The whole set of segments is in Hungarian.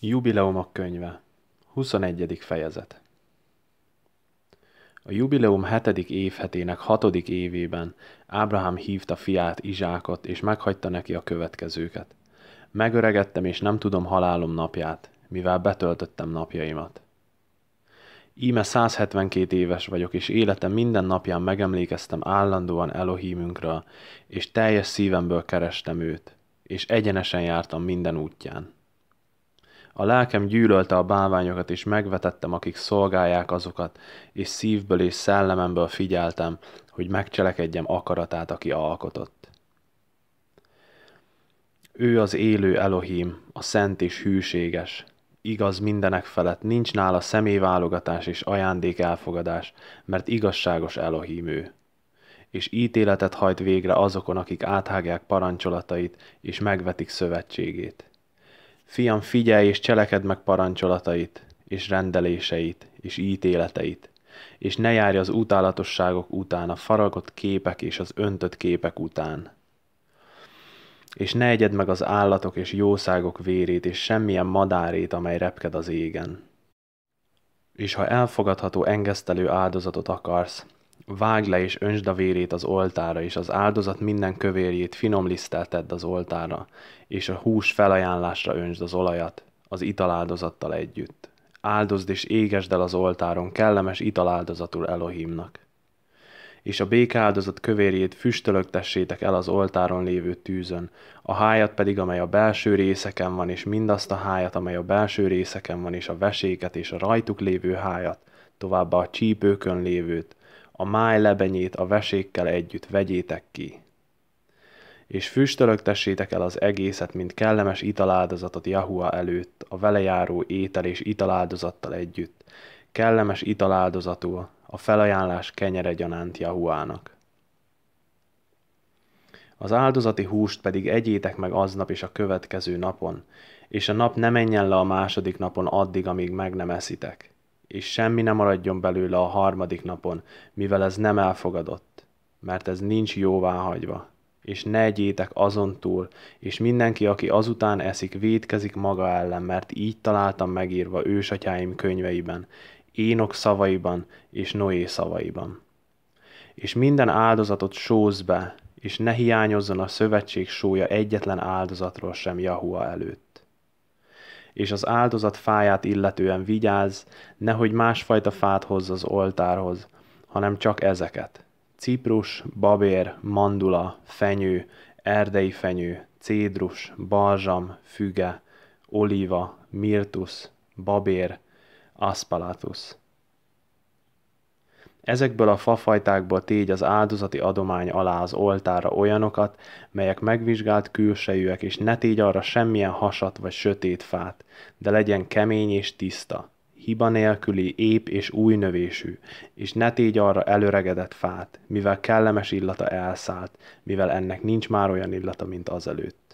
Jubileumok könyve 21. fejezet A jubileum hetedik évhetének hatodik évében Ábrahám hívta fiát Izsákot, és meghagyta neki a következőket. Megöregettem, és nem tudom halálom napját, mivel betöltöttem napjaimat. Íme 172 éves vagyok, és életem minden napján megemlékeztem állandóan Elohimünkről, és teljes szívemből kerestem őt, és egyenesen jártam minden útján a lelkem gyűlölte a bálványokat, és megvetettem, akik szolgálják azokat, és szívből és szellememből figyeltem, hogy megcselekedjem akaratát, aki alkotott. Ő az élő Elohim, a szent és hűséges, igaz mindenek felett, nincs nála személyválogatás és ajándék elfogadás, mert igazságos Elohim ő. És ítéletet hajt végre azokon, akik áthágják parancsolatait és megvetik szövetségét. Fiam, figyelj és cseleked meg parancsolatait, és rendeléseit, és ítéleteit, és ne járj az utálatosságok után, a faragott képek és az öntött képek után. És ne egyed meg az állatok és jószágok vérét, és semmilyen madárét, amely repked az égen. És ha elfogadható engesztelő áldozatot akarsz, vágj le és önsd a vérét az oltára, és az áldozat minden kövérjét finom liszttel tedd az oltára, és a hús felajánlásra önsd az olajat, az italáldozattal együtt. Áldozd és égesd el az oltáron kellemes italáldozatul Elohimnak. És a békáldozat kövérjét füstölögtessétek el az oltáron lévő tűzön, a hájat pedig, amely a belső részeken van, és mindazt a hájat, amely a belső részeken van, és a veséket, és a rajtuk lévő hájat, továbbá a csípőkön lévőt, a máj lebenyét a vesékkel együtt vegyétek ki. És füstölögtessétek el az egészet, mint kellemes italáldozatot Jahua előtt, a velejáró étel és italáldozattal együtt, kellemes italáldozatul, a felajánlás kenyere gyanánt Jahuának. Az áldozati húst pedig egyétek meg aznap és a következő napon, és a nap ne menjen le a második napon addig, amíg meg nem eszitek és semmi nem maradjon belőle a harmadik napon, mivel ez nem elfogadott, mert ez nincs jóváhagyva. És ne egyétek azon túl, és mindenki, aki azután eszik, védkezik maga ellen, mert így találtam megírva ősatyáim könyveiben, Énok szavaiban és Noé szavaiban. És minden áldozatot sóz be, és ne hiányozzon a szövetség sója egyetlen áldozatról sem Jahua előtt és az áldozat fáját illetően vigyáz, nehogy másfajta fát hozz az oltárhoz, hanem csak ezeket. Ciprus, babér, mandula, fenyő, erdei fenyő, cédrus, balzsam, füge, olíva, mirtus, babér, aspalatus. Ezekből a fafajtákból tégy az áldozati adomány alá az oltára olyanokat, melyek megvizsgált külsejűek, és ne tégy arra semmilyen hasat vagy sötét fát, de legyen kemény és tiszta, hiba nélküli, ép és új növésű, és ne tégy arra előregedett fát, mivel kellemes illata elszállt, mivel ennek nincs már olyan illata, mint azelőtt.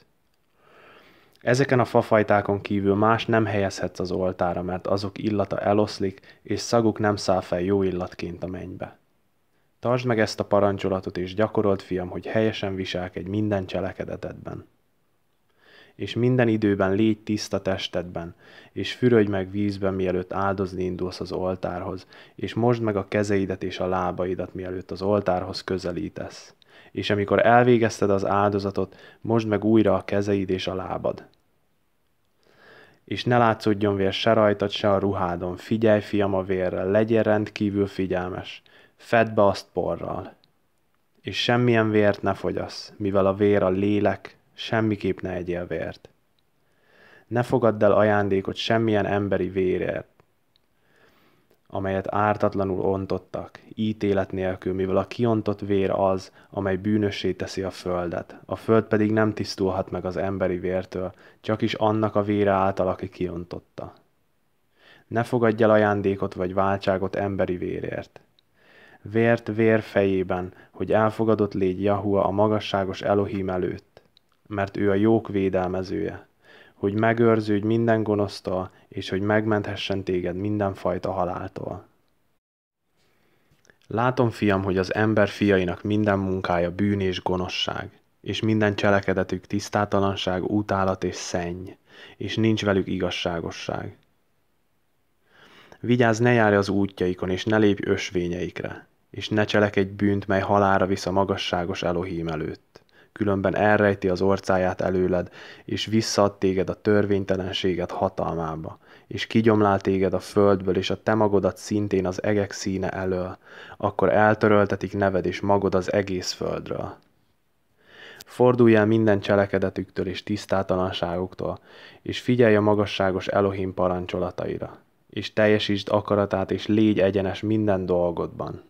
Ezeken a fafajtákon kívül más nem helyezhetsz az oltára, mert azok illata eloszlik, és szaguk nem száll fel jó illatként a mennybe. Tartsd meg ezt a parancsolatot, és gyakorold, fiam, hogy helyesen viselkedj minden cselekedetedben. És minden időben légy tiszta testedben, és fürödj meg vízben, mielőtt áldozni indulsz az oltárhoz, és mosd meg a kezeidet és a lábaidat, mielőtt az oltárhoz közelítesz. És amikor elvégezted az áldozatot, mosd meg újra a kezeid és a lábad és ne látszódjon vér se rajtad, se a ruhádon. Figyelj, fiam, a vérre, legyél rendkívül figyelmes. Fedd be azt porral. És semmilyen vért ne fogyasz, mivel a vér a lélek, semmiképp ne egyél vért. Ne fogadd el ajándékot semmilyen emberi vérért, amelyet ártatlanul ontottak, ítélet nélkül, mivel a kiontott vér az, amely bűnössé teszi a földet. A föld pedig nem tisztulhat meg az emberi vértől, csak is annak a vére által, aki kiontotta. Ne fogadj el ajándékot vagy váltságot emberi vérért. Vért vér fejében, hogy elfogadott légy Jahua a magasságos Elohim előtt, mert ő a jók védelmezője hogy megőrződj minden gonosztól, és hogy megmenthessen téged mindenfajta haláltól. Látom, fiam, hogy az ember fiainak minden munkája bűn és gonoszság, és minden cselekedetük tisztátalanság, utálat és szenny, és nincs velük igazságosság. Vigyázz, ne járj az útjaikon, és ne lépj ösvényeikre, és ne cselekedj bűnt, mely halára visz a magasságos Elohim előtt különben elrejti az orcáját előled, és visszaad téged a törvénytelenséget hatalmába, és kigyomlál téged a földből, és a te magodat szintén az egek színe elől, akkor eltöröltetik neved és magod az egész földről. Fordulj el minden cselekedetüktől és tisztátalanságoktól, és figyelj a magasságos Elohim parancsolataira, és teljesítsd akaratát, és légy egyenes minden dolgodban.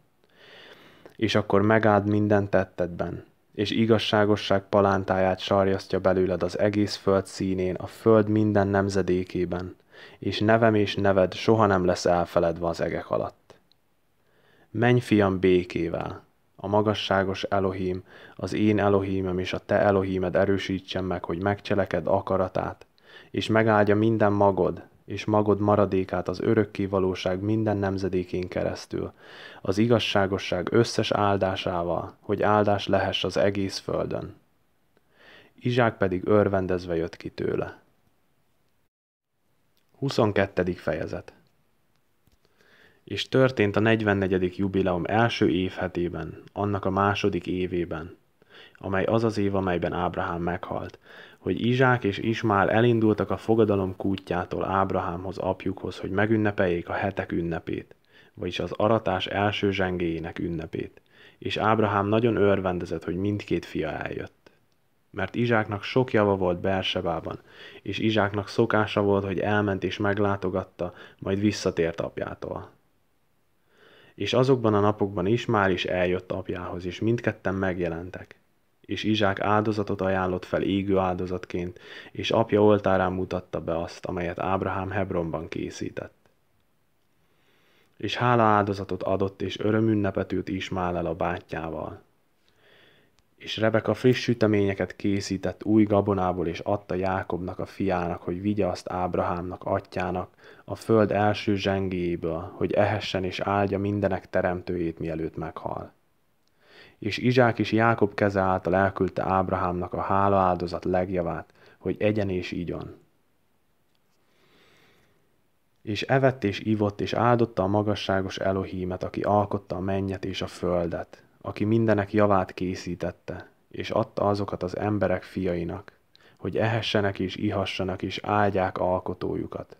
És akkor megáld minden tettedben, és igazságosság palántáját sarjasztja belőled az egész föld színén, a föld minden nemzedékében, és nevem és neved soha nem lesz elfeledve az egek alatt. Menj, fiam, békével! A magasságos Elohim, az én Elohimem és a te Elohimed erősítsen meg, hogy megcseleked akaratát, és megáldja minden magod, és magod maradékát az örökké valóság minden nemzedékén keresztül, az igazságosság összes áldásával, hogy áldás lehess az egész földön. Izsák pedig örvendezve jött ki tőle. 22. fejezet És történt a 44. jubileum első évhetében, annak a második évében, amely az az év, amelyben Ábrahám meghalt, hogy Izsák és Ismál elindultak a fogadalom kútjától Ábrahámhoz apjukhoz, hogy megünnepeljék a hetek ünnepét, vagyis az aratás első zsengéjének ünnepét, és Ábrahám nagyon örvendezett, hogy mindkét fia eljött. Mert Izsáknak sok java volt Bersebában, és Izsáknak szokása volt, hogy elment és meglátogatta, majd visszatért apjától és azokban a napokban Ismál is eljött apjához, és mindketten megjelentek és Izsák áldozatot ajánlott fel égő áldozatként, és apja oltárán mutatta be azt, amelyet Ábrahám Hebronban készített. És hála áldozatot adott, és örömünnepet ült Ismál el a bátyjával. És Rebeka friss süteményeket készített új gabonából, és adta Jákobnak a fiának, hogy vigye azt Ábrahámnak, atyának, a föld első zsengéjéből, hogy ehessen és áldja mindenek teremtőjét, mielőtt meghal és Izsák és Jákob keze által elküldte Ábrahámnak a hála áldozat legjavát, hogy egyen és igyon. És evett és ivott, és áldotta a magasságos Elohímet, aki alkotta a mennyet és a földet, aki mindenek javát készítette, és adta azokat az emberek fiainak, hogy ehessenek és ihassanak, és áldják alkotójukat.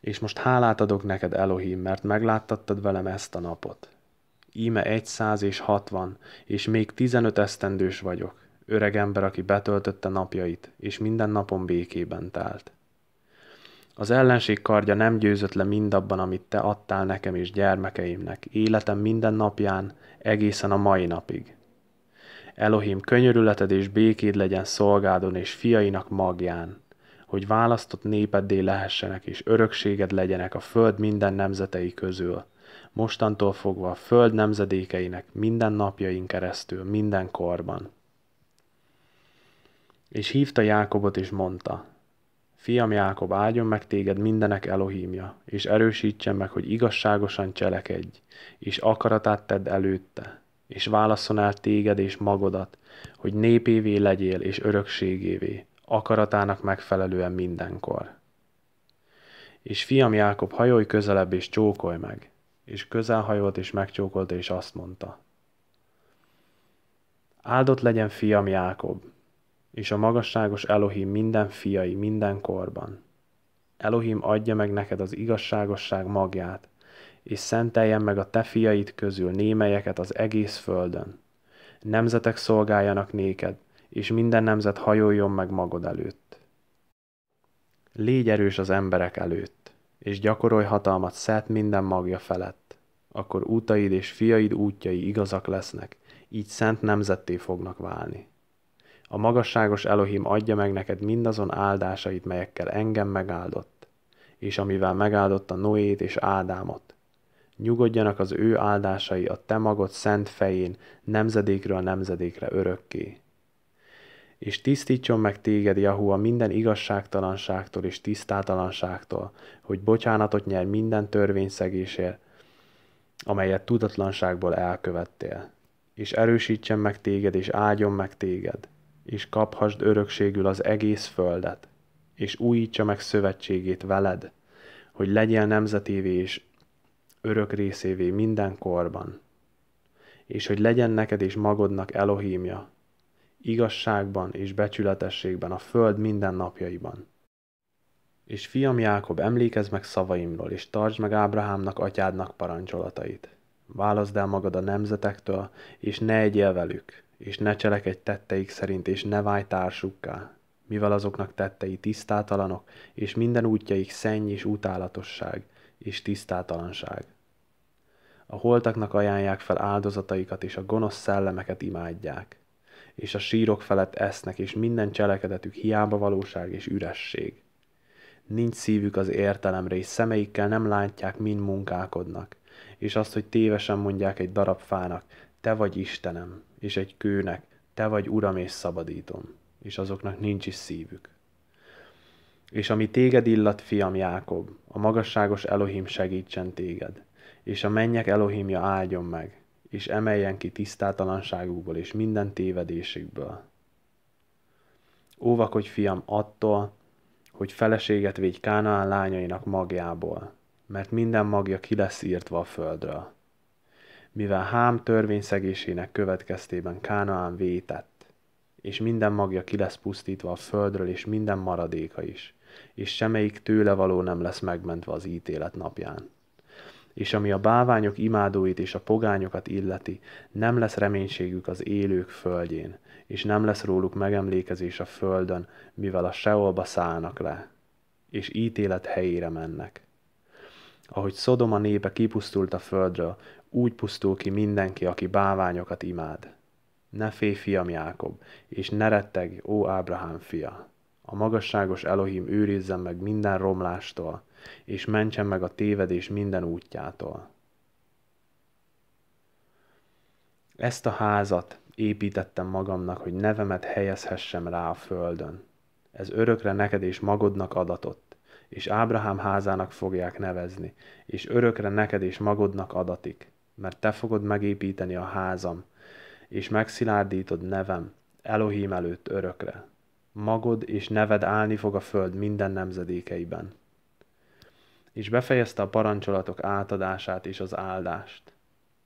És most hálát adok neked, Elohim, mert megláttattad velem ezt a napot, íme 100 és 60, és még 15 esztendős vagyok, öreg ember, aki betöltötte napjait, és minden napon békében telt. Az ellenség kardja nem győzött le mindabban, amit te adtál nekem és gyermekeimnek, életem minden napján, egészen a mai napig. Elohim, könyörületed és békéd legyen szolgádon és fiainak magján, hogy választott népeddé lehessenek és örökséged legyenek a föld minden nemzetei közül – mostantól fogva a föld nemzedékeinek minden napjain keresztül, minden korban. És hívta Jákobot és mondta, Fiam Jákob, áldjon meg téged mindenek Elohímja, és erősítsen meg, hogy igazságosan cselekedj, és akaratát tedd előtte, és válaszol el téged és magodat, hogy népévé legyél és örökségévé, akaratának megfelelően mindenkor. És fiam Jákob, hajolj közelebb és csókolj meg, és közelhajolt és megcsókolta, és azt mondta. Áldott legyen fiam Jákob, és a magasságos Elohim minden fiai, minden korban. Elohim adja meg neked az igazságosság magját, és szenteljen meg a te fiaid közül némelyeket az egész földön. Nemzetek szolgáljanak néked, és minden nemzet hajoljon meg magod előtt. Légy erős az emberek előtt, és gyakorolj hatalmat szét minden magja felett. Akkor útaid és fiaid útjai igazak lesznek, így szent nemzetté fognak válni. A magasságos Elohim adja meg neked mindazon áldásait, melyekkel engem megáldott, és amivel megáldott a Noét és Ádámot. Nyugodjanak az ő áldásai a te magod szent fején, nemzedékről nemzedékre örökké és tisztítson meg téged, Jahua, minden igazságtalanságtól és tisztátalanságtól, hogy bocsánatot nyer minden törvényszegésért, amelyet tudatlanságból elkövettél. És erősítsen meg téged, és áldjon meg téged, és kaphasd örökségül az egész földet, és újítsa meg szövetségét veled, hogy legyél nemzetévé és örök részévé minden korban, és hogy legyen neked és magodnak Elohímja, igazságban és becsületességben a föld minden napjaiban. És fiam Jákob, emlékezz meg szavaimról, és tartsd meg Ábrahámnak, atyádnak parancsolatait. Válaszd el magad a nemzetektől, és ne egyél velük, és ne cselekedj tetteik szerint, és ne válj társukká, mivel azoknak tettei tisztátalanok, és minden útjaik szenny és utálatosság, és tisztátalanság. A holtaknak ajánlják fel áldozataikat, és a gonosz szellemeket imádják és a sírok felett esznek, és minden cselekedetük hiába valóság és üresség. Nincs szívük az értelemre, és szemeikkel nem látják, min munkálkodnak, és azt, hogy tévesen mondják egy darab fának, te vagy Istenem, és egy kőnek, te vagy Uram és szabadítom, és azoknak nincs is szívük. És ami téged illat, fiam Jákob, a magasságos Elohim segítsen téged, és a mennyek Elohimja áldjon meg, és emeljen ki tisztátalanságukból és minden tévedésükből. Óvakodj, fiam, attól, hogy feleséget végy Kánaán lányainak magjából, mert minden magja ki lesz írtva a földről. Mivel Hám törvényszegésének következtében Kánaán vétett, és minden magja ki lesz pusztítva a földről, és minden maradéka is, és semmelyik tőle való nem lesz megmentve az ítélet napján és ami a báványok imádóit és a pogányokat illeti, nem lesz reménységük az élők földjén, és nem lesz róluk megemlékezés a földön, mivel a Seolba szállnak le, és ítélet helyére mennek. Ahogy Szodoma népe kipusztult a földről, úgy pusztul ki mindenki, aki báványokat imád. Ne félj, fiam Jákob, és ne rettegj, ó Ábrahám fia! A magasságos Elohim őrizzen meg minden romlástól, és mentsen meg a tévedés minden útjától. Ezt a házat építettem magamnak, hogy nevemet helyezhessem rá a földön. Ez örökre neked és magodnak adatott, és Ábrahám házának fogják nevezni, és örökre neked és magodnak adatik, mert te fogod megépíteni a házam, és megszilárdítod nevem, Elohim előtt örökre. Magod és neved állni fog a föld minden nemzedékeiben és befejezte a parancsolatok átadását és az áldást.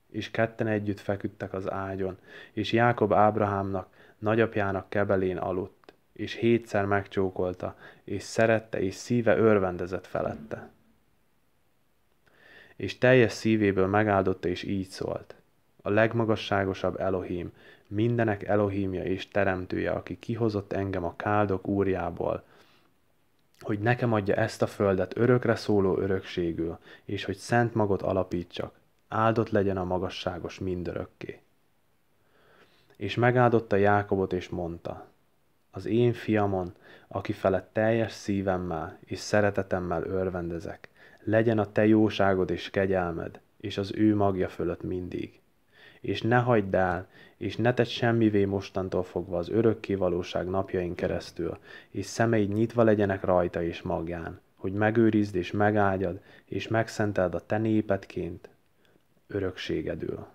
És ketten együtt feküdtek az ágyon, és Jákob Ábrahámnak, nagyapjának kebelén aludt, és hétszer megcsókolta, és szerette, és szíve örvendezett felette. És teljes szívéből megáldotta, és így szólt. A legmagasságosabb Elohim, mindenek Elohimja és teremtője, aki kihozott engem a káldok úrjából, hogy nekem adja ezt a földet örökre szóló örökségül, és hogy szent magot alapítsak, áldott legyen a magasságos mindörökké. És megáldotta Jákobot, és mondta, az én fiamon, aki felett teljes szívemmel és szeretetemmel örvendezek, legyen a te jóságod és kegyelmed, és az ő magja fölött mindig és ne hagyd el, és ne tedd semmivé mostantól fogva az örökké valóság napjain keresztül, és szemeid nyitva legyenek rajta és magján, hogy megőrizd és megágyad, és megszenteld a te népetként örökségedül.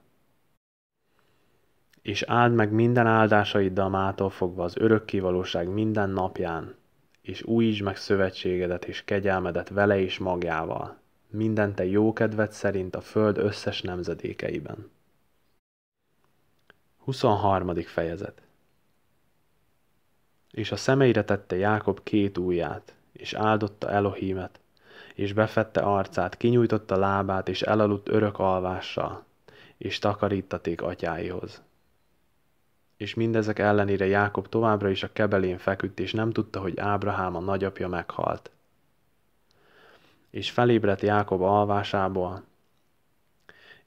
És áld meg minden áldásaiddal mától fogva az örökké valóság minden napján, és újítsd meg szövetségedet és kegyelmedet vele és magjával, minden te jókedved szerint a föld összes nemzedékeiben. 23. fejezet És a szemeire tette Jákob két ujját, és áldotta Elohimet, és befette arcát, kinyújtotta lábát, és elaludt örök alvással, és takarítaték atyáihoz. És mindezek ellenére Jákob továbbra is a kebelén feküdt, és nem tudta, hogy Ábrahám a nagyapja meghalt. És felébredt Jákob alvásából,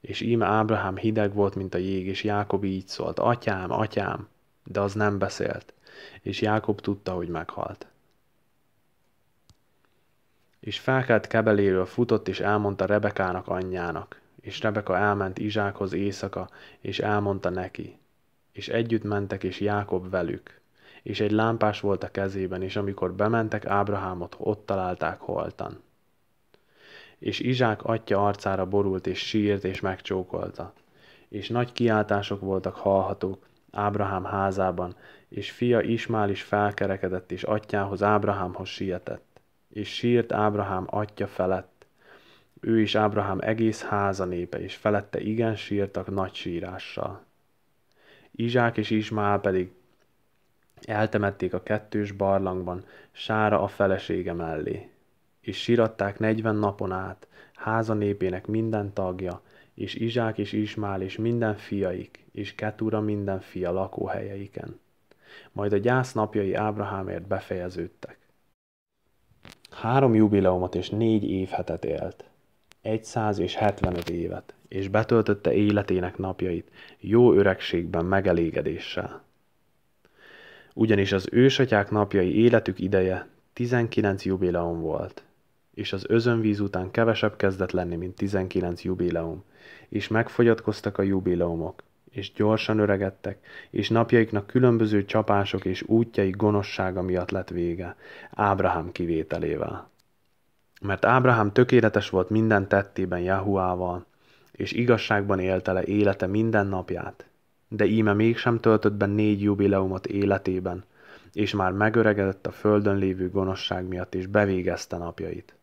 és íme Ábrahám hideg volt, mint a jég, és Jákob így szólt, atyám, atyám, de az nem beszélt, és Jákob tudta, hogy meghalt. És felkelt kebeléről futott, és elmondta Rebekának anyjának. És Rebeka elment Izsákhoz éjszaka, és elmondta neki. És együtt mentek, és Jákob velük. És egy lámpás volt a kezében, és amikor bementek Ábrahámot, ott találták holtan és Izsák atya arcára borult, és sírt, és megcsókolta. És nagy kiáltások voltak hallhatók Ábrahám házában, és fia Ismál is felkerekedett, és atyához Ábrahámhoz sietett. És sírt Ábrahám atya felett. Ő is Ábrahám egész háza népe, és felette igen sírtak nagy sírással. Izsák és Ismál pedig eltemették a kettős barlangban, Sára a felesége mellé és siratták negyven napon át, háza népének minden tagja, és Izsák és Ismál és minden fiaik, és Ketura minden fia lakóhelyeiken. Majd a gyász napjai Ábrahámért befejeződtek. Három jubileumot és négy évhetet élt, 100 és 75 évet, és betöltötte életének napjait jó öregségben megelégedéssel. Ugyanis az ősatyák napjai életük ideje 19 jubileum volt, és az özönvíz után kevesebb kezdett lenni, mint 19 jubileum, és megfogyatkoztak a jubileumok, és gyorsan öregedtek, és napjaiknak különböző csapások és útjai gonossága miatt lett vége, Ábrahám kivételével. Mert Ábrahám tökéletes volt minden tettében Jahuával, és igazságban le élete minden napját, de íme mégsem töltött be négy jubileumot életében, és már megöregedett a földön lévő gonoszság miatt, és bevégezte napjait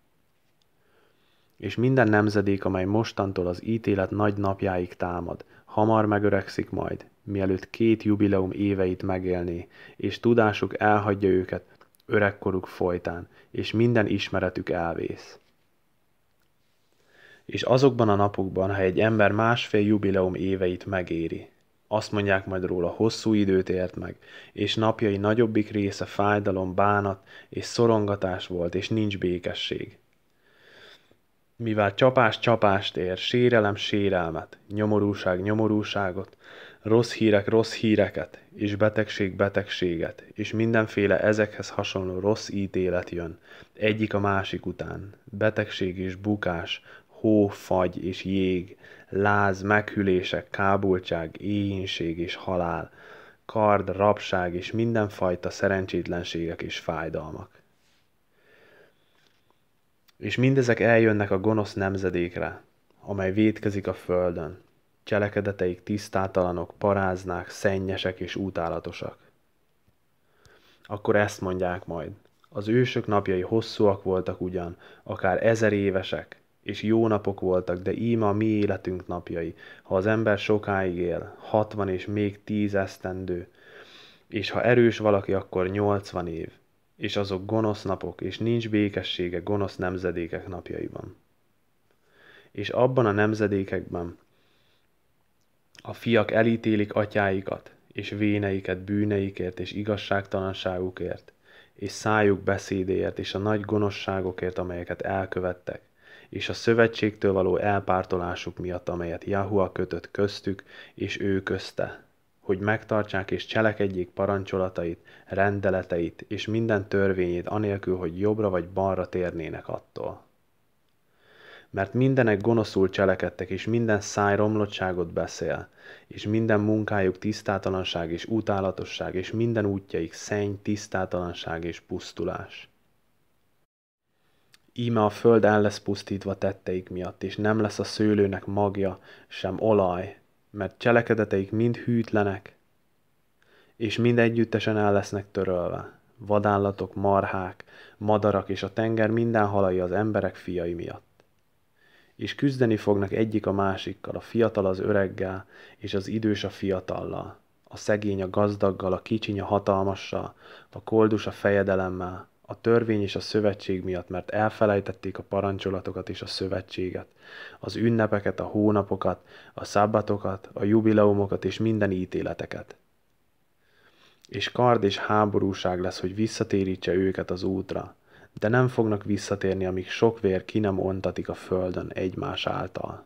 és minden nemzedék, amely mostantól az ítélet nagy napjáig támad, hamar megöregszik majd, mielőtt két jubileum éveit megélné, és tudásuk elhagyja őket öregkoruk folytán, és minden ismeretük elvész. És azokban a napokban, ha egy ember másfél jubileum éveit megéri, azt mondják majd róla, hosszú időt élt meg, és napjai nagyobbik része fájdalom, bánat és szorongatás volt, és nincs békesség mivel csapás csapást ér, sérelem sérelmet, nyomorúság nyomorúságot, rossz hírek rossz híreket, és betegség betegséget, és mindenféle ezekhez hasonló rossz ítélet jön, egyik a másik után, betegség és bukás, hó, fagy és jég, láz, meghülések, kábultság, éhínség és halál, kard, rabság és mindenfajta szerencsétlenségek és fájdalmak. És mindezek eljönnek a gonosz nemzedékre, amely vétkezik a földön. Cselekedeteik tisztátalanok, paráznák, szennyesek és útálatosak. Akkor ezt mondják majd. Az ősök napjai hosszúak voltak ugyan, akár ezer évesek, és jó napok voltak, de íma a mi életünk napjai. Ha az ember sokáig él, hatvan és még tíz esztendő, és ha erős valaki, akkor nyolcvan év és azok gonosz napok, és nincs békessége gonosz nemzedékek napjaiban. És abban a nemzedékekben a fiak elítélik atyáikat, és véneiket bűneikért és igazságtalanságukért, és szájuk beszédéért és a nagy gonoszságokért, amelyeket elkövettek, és a szövetségtől való elpártolásuk miatt, amelyet Jahua kötött köztük és ő közte hogy megtartsák és cselekedjék parancsolatait, rendeleteit és minden törvényét anélkül, hogy jobbra vagy balra térnének attól. Mert mindenek gonoszul cselekedtek, és minden száj romlottságot beszél, és minden munkájuk tisztátalanság és utálatosság, és minden útjaik szenny, tisztátalanság és pusztulás. Íme a föld el lesz pusztítva tetteik miatt, és nem lesz a szőlőnek magja, sem olaj, mert cselekedeteik mind hűtlenek, és mind együttesen el lesznek törölve. Vadállatok, marhák, madarak és a tenger minden halai az emberek fiai miatt. És küzdeni fognak egyik a másikkal, a fiatal az öreggel, és az idős a fiatallal, a szegény a gazdaggal, a kicsiny a hatalmassal, a koldus a fejedelemmel, a törvény és a szövetség miatt, mert elfelejtették a parancsolatokat és a szövetséget, az ünnepeket, a hónapokat, a szabbatokat, a jubileumokat és minden ítéleteket. És kard és háborúság lesz, hogy visszatérítse őket az útra, de nem fognak visszatérni, amíg sok vér ki nem ontatik a földön egymás által.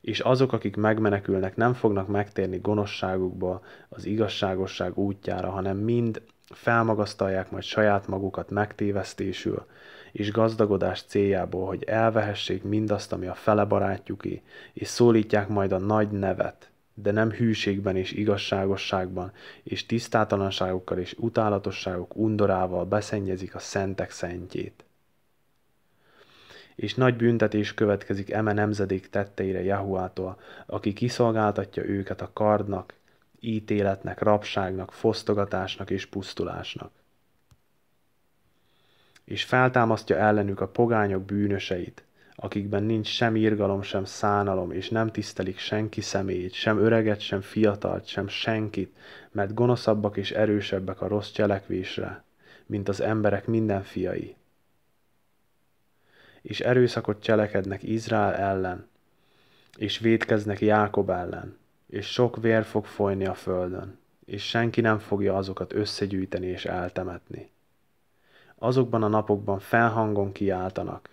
És azok, akik megmenekülnek, nem fognak megtérni gonoszságukba az igazságosság útjára, hanem mind felmagasztalják majd saját magukat megtévesztésül, és gazdagodás céljából, hogy elvehessék mindazt, ami a fele barátjuké, és szólítják majd a nagy nevet, de nem hűségben és igazságosságban, és tisztátalanságokkal és utálatosságok undorával beszennyezik a szentek szentjét. És nagy büntetés következik eme nemzedék tetteire Jahuától, aki kiszolgáltatja őket a kardnak, ítéletnek, rabságnak, fosztogatásnak és pusztulásnak. És feltámasztja ellenük a pogányok bűnöseit, akikben nincs sem írgalom, sem szánalom, és nem tisztelik senki személyét, sem öreget, sem fiatalt, sem senkit, mert gonoszabbak és erősebbek a rossz cselekvésre, mint az emberek minden fiai. És erőszakot cselekednek Izrael ellen, és védkeznek Jákob ellen, és sok vér fog folyni a földön, és senki nem fogja azokat összegyűjteni és eltemetni. Azokban a napokban felhangon kiáltanak,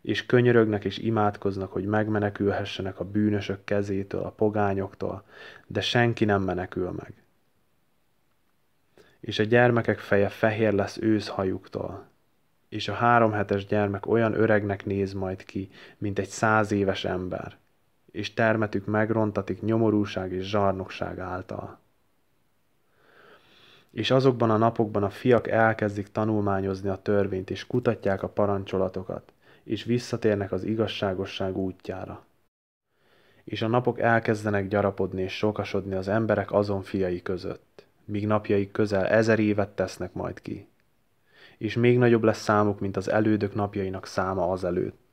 és könyörögnek és imádkoznak, hogy megmenekülhessenek a bűnösök kezétől, a pogányoktól, de senki nem menekül meg. És a gyermekek feje fehér lesz őszhajuktól, és a háromhetes gyermek olyan öregnek néz majd ki, mint egy száz éves ember és termetük megrontatik nyomorúság és zsarnokság által. És azokban a napokban a fiak elkezdik tanulmányozni a törvényt, és kutatják a parancsolatokat, és visszatérnek az igazságosság útjára. És a napok elkezdenek gyarapodni és sokasodni az emberek azon fiai között, míg napjaik közel ezer évet tesznek majd ki. És még nagyobb lesz számuk, mint az elődök napjainak száma azelőtt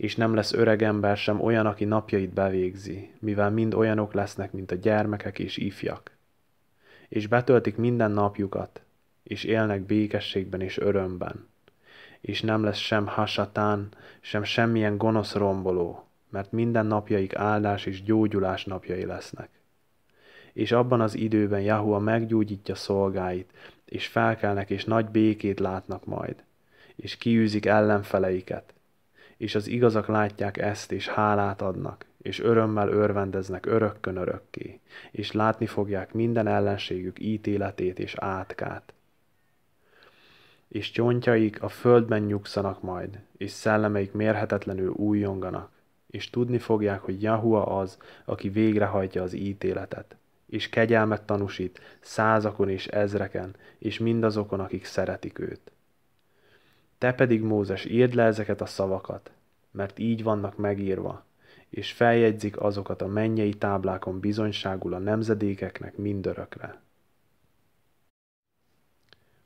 és nem lesz öreg ember sem olyan, aki napjait bevégzi, mivel mind olyanok lesznek, mint a gyermekek és ifjak. És betöltik minden napjukat, és élnek békességben és örömben. És nem lesz sem hasatán, sem semmilyen gonosz romboló, mert minden napjaik áldás és gyógyulás napjai lesznek. És abban az időben Jahua meggyógyítja szolgáit, és felkelnek és nagy békét látnak majd, és kiűzik ellenfeleiket, és az igazak látják ezt, és hálát adnak, és örömmel örvendeznek örökkön örökké, és látni fogják minden ellenségük ítéletét és átkát. És csontjaik a földben nyugszanak majd, és szellemeik mérhetetlenül újonganak, és tudni fogják, hogy Jahua az, aki végrehajtja az ítéletet, és kegyelmet tanúsít százakon és ezreken, és mindazokon, akik szeretik őt. Te pedig, Mózes, írd le ezeket a szavakat, mert így vannak megírva, és feljegyzik azokat a mennyei táblákon bizonyságul a nemzedékeknek mindörökre.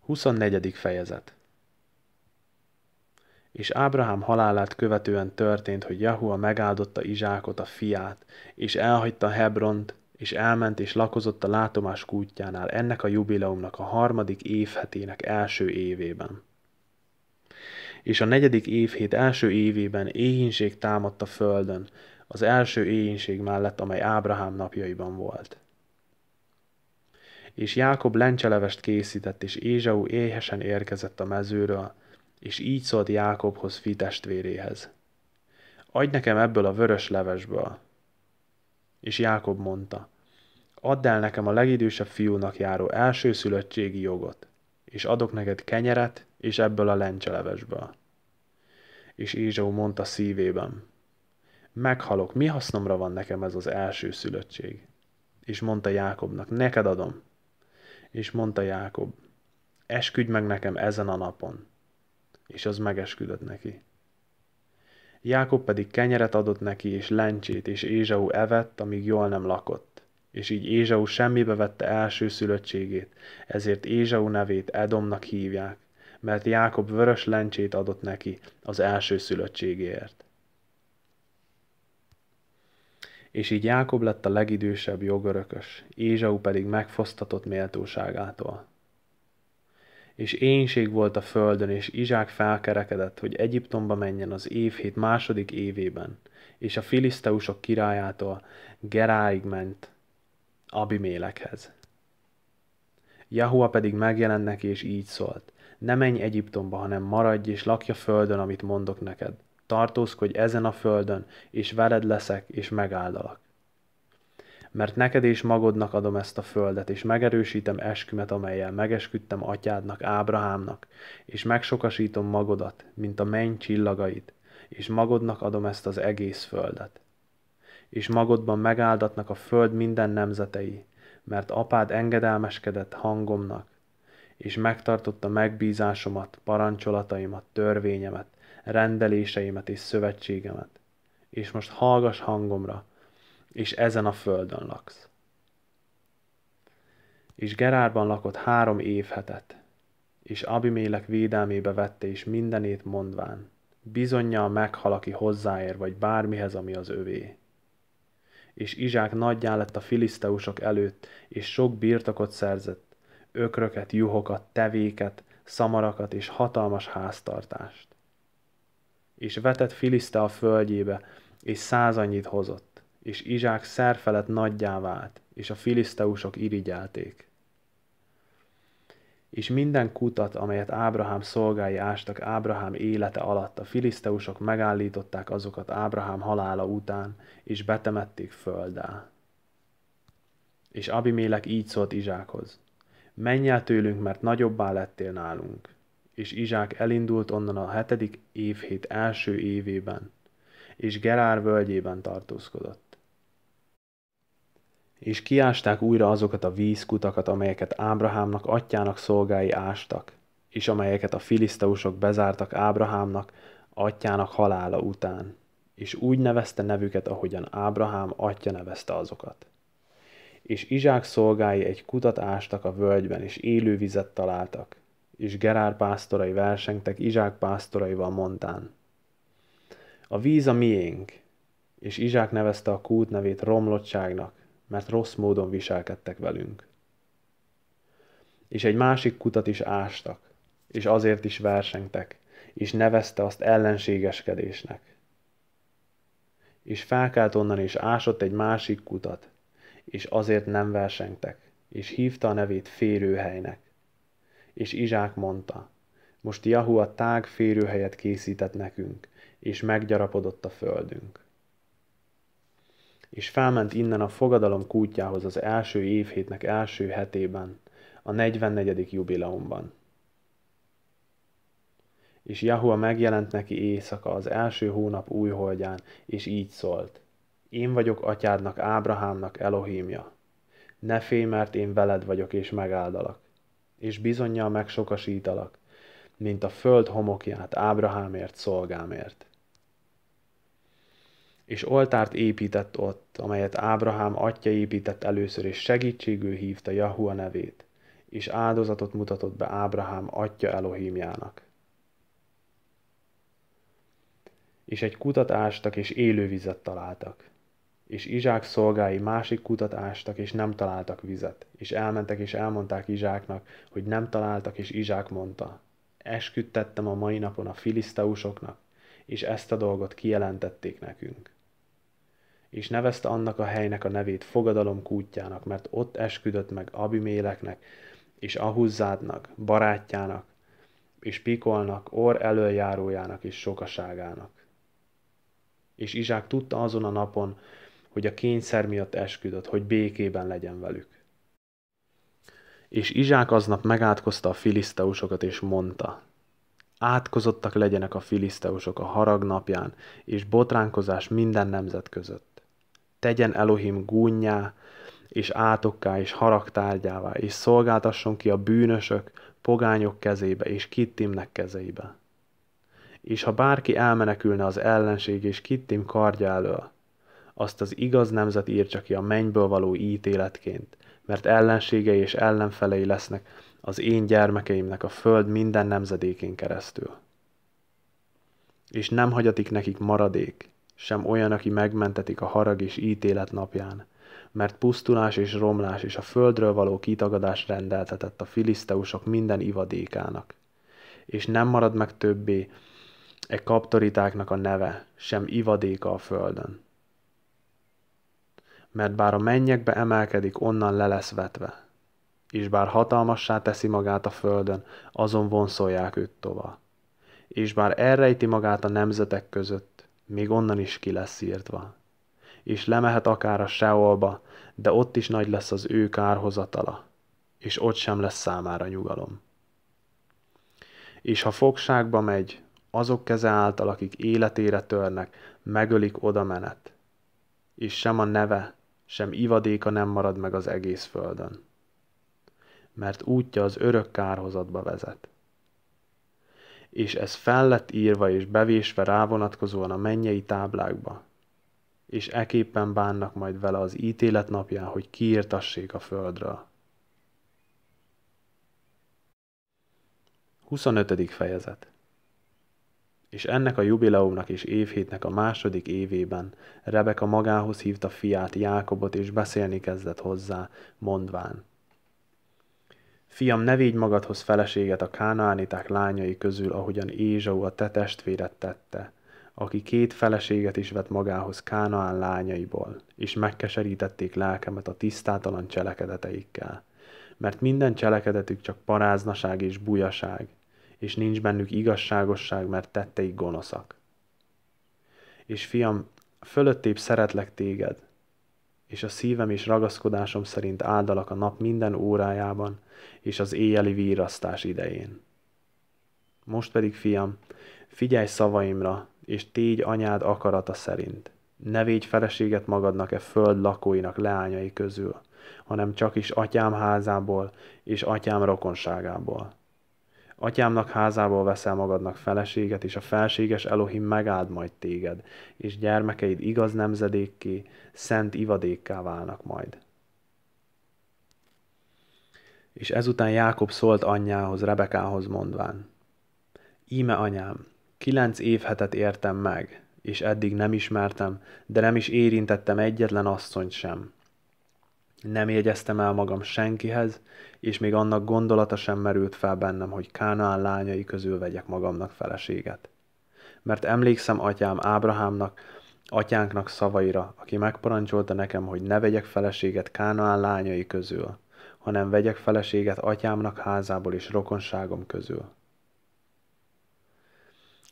24. fejezet És Ábrahám halálát követően történt, hogy Jahua megáldotta Izsákot, a fiát, és elhagyta Hebront, és elment és lakozott a látomás kútjánál ennek a jubileumnak a harmadik évhetének első évében és a negyedik évhét első évében éhínség támadt a földön, az első éhínség mellett, amely Ábrahám napjaiban volt. És Jákob lencselevest készített, és Ézsau éhesen érkezett a mezőről, és így szólt Jákobhoz fi testvéréhez. Adj nekem ebből a vörös levesből. És Jákob mondta, add el nekem a legidősebb fiúnak járó első szülöttségi jogot, és adok neked kenyeret, és ebből a lencselevesből. És Ézsó mondta szívében, meghalok, mi hasznomra van nekem ez az első szülöttség? És mondta Jákobnak, neked adom. És mondta Jákob, esküdj meg nekem ezen a napon. És az megesküdött neki. Jákob pedig kenyeret adott neki, és lencsét, és Ézsau evett, amíg jól nem lakott. És így Ézsau semmibe vette első szülöttségét, ezért Ézsau nevét Edomnak hívják, mert Jákob vörös lencsét adott neki az első szülöttségéért. És így Jákob lett a legidősebb jogörökös, Ézsau pedig megfosztatott méltóságától. És énség volt a földön, és Izsák felkerekedett, hogy Egyiptomba menjen az évhét második évében, és a filiszteusok királyától Geráig ment Abimélekhez. Jahua pedig megjelent neki, és így szólt ne menj Egyiptomba, hanem maradj és lakj a földön, amit mondok neked. Tartózkodj ezen a földön, és veled leszek, és megáldalak. Mert neked és magodnak adom ezt a földet, és megerősítem eskümet, amelyel megesküdtem atyádnak, Ábrahámnak, és megsokasítom magodat, mint a menny csillagait, és magodnak adom ezt az egész földet. És magodban megáldatnak a föld minden nemzetei, mert apád engedelmeskedett hangomnak, és megtartotta megbízásomat, parancsolataimat, törvényemet, rendeléseimet és szövetségemet. És most hallgas hangomra, és ezen a földön laksz. És Gerárban lakott három évhetet, és Abimélek védelmébe vette is mindenét mondván, a meghal, aki hozzáér, vagy bármihez, ami az övé. És Izsák nagyjá lett a filiszteusok előtt, és sok birtokot szerzett, ökröket, juhokat, tevéket, szamarakat és hatalmas háztartást. És vetett Filiszte a földjébe, és százannyit hozott, és Izsák szerfelett nagyjá vált, és a filiszteusok irigyelték. És minden kutat, amelyet Ábrahám szolgái ástak Ábrahám élete alatt, a filiszteusok megállították azokat Ábrahám halála után, és betemették földdel. És Abimélek így szólt Izsákhoz menj el tőlünk, mert nagyobbá lettél nálunk. És Izsák elindult onnan a hetedik évhét első évében, és Gerár völgyében tartózkodott. És kiásták újra azokat a vízkutakat, amelyeket Ábrahámnak atyának szolgái ástak, és amelyeket a filiszteusok bezártak Ábrahámnak atyának halála után, és úgy nevezte nevüket, ahogyan Ábrahám atya nevezte azokat és Izsák szolgái egy kutat ástak a völgyben, és élő vizet találtak, és Gerár pásztorai versengtek Izsák pásztoraival mondtán. A víz a miénk, és Izsák nevezte a kút nevét romlottságnak, mert rossz módon viselkedtek velünk. És egy másik kutat is ástak, és azért is versengtek, és nevezte azt ellenségeskedésnek. És felkelt onnan, és ásott egy másik kutat, és azért nem versengtek, és hívta a nevét férőhelynek. És Izsák mondta, most Jahu a tág férőhelyet készített nekünk, és meggyarapodott a földünk. És felment innen a fogadalom kútjához az első évhétnek első hetében, a 44. jubileumban. És Jahua megjelent neki éjszaka az első hónap újholdján, és így szólt. Én vagyok atyádnak, Ábrahámnak, Elohimja. Ne félj, mert én veled vagyok, és megáldalak. És bizonyal megsokasítalak, mint a föld homokját Ábrahámért, szolgámért. És oltárt épített ott, amelyet Ábrahám atya épített először, és segítségül hívta Jahua nevét, és áldozatot mutatott be Ábrahám atya Elohimjának. És egy kutat ástak, és élővizet találtak és Izsák szolgái másik kutat ástak, és nem találtak vizet. És elmentek, és elmondták Izsáknak, hogy nem találtak, és Izsák mondta, esküdtettem a mai napon a filiszteusoknak, és ezt a dolgot kijelentették nekünk. És nevezte annak a helynek a nevét fogadalom kútjának, mert ott esküdött meg Abiméleknek, és Ahuzzádnak, barátjának, és Pikolnak, Or előjárójának és sokaságának. És Izsák tudta azon a napon, hogy a kényszer miatt esküdött, hogy békében legyen velük. És Izsák aznap megátkozta a filiszteusokat, és mondta, átkozottak legyenek a filiszteusok a harag napján, és botránkozás minden nemzet között. Tegyen Elohim gúnyá, és átokká, és haragtárgyává, és szolgáltasson ki a bűnösök, pogányok kezébe, és kittimnek kezeibe. És ha bárki elmenekülne az ellenség és kittim kardja elől, azt az igaz nemzet írtsa ki a mennyből való ítéletként, mert ellenségei és ellenfelei lesznek az én gyermekeimnek a föld minden nemzedékén keresztül. És nem hagyatik nekik maradék, sem olyan, aki megmentetik a harag és ítélet napján, mert pusztulás és romlás és a földről való kitagadás rendeltetett a filiszteusok minden ivadékának. És nem marad meg többé e kaptoritáknak a neve, sem ivadéka a földön mert bár a mennyekbe emelkedik, onnan le lesz vetve. És bár hatalmassá teszi magát a földön, azon vonszolják őt tova. És bár elrejti magát a nemzetek között, még onnan is ki lesz írtva. És lemehet akár a Seolba, de ott is nagy lesz az ő kárhozatala, és ott sem lesz számára nyugalom. És ha fogságba megy, azok keze által, akik életére törnek, megölik oda menet. És sem a neve, sem ivadéka nem marad meg az egész földön, mert útja az örök kárhozatba vezet. És ez fel lett írva és bevésve rávonatkozóan a mennyei táblákba, és eképpen bánnak majd vele az ítélet napján, hogy kiírtassék a földről. 25. fejezet és ennek a jubileumnak és évhétnek a második évében Rebeka magához hívta fiát Jákobot, és beszélni kezdett hozzá, mondván. Fiam, ne védj magadhoz feleséget a kánaániták lányai közül, ahogyan Ézsau a te testvéred tette, aki két feleséget is vett magához Kánaán lányaiból, és megkeserítették lelkemet a tisztátalan cselekedeteikkel. Mert minden cselekedetük csak paráznaság és bujaság, és nincs bennük igazságosság, mert tetteik gonoszak. És fiam, fölöttébb szeretlek téged, és a szívem és ragaszkodásom szerint áldalak a nap minden órájában és az éjjeli vírasztás idején. Most pedig, fiam, figyelj szavaimra, és tégy anyád akarata szerint. Ne védj feleséget magadnak e föld lakóinak leányai közül, hanem csak is atyám házából és atyám rokonságából. Atyámnak házából veszel magadnak feleséget, és a felséges Elohim megáld majd téged, és gyermekeid igaz nemzedékké, szent ivadékká válnak majd. És ezután Jákob szólt anyjához, Rebekához mondván, Íme anyám, kilenc évhetet értem meg, és eddig nem ismertem, de nem is érintettem egyetlen asszonyt sem. Nem jegyeztem el magam senkihez, és még annak gondolata sem merült fel bennem, hogy Kánaán lányai közül vegyek magamnak feleséget. Mert emlékszem atyám Ábrahámnak, atyánknak szavaira, aki megparancsolta nekem, hogy ne vegyek feleséget Kánaán lányai közül, hanem vegyek feleséget atyámnak házából és rokonságom közül.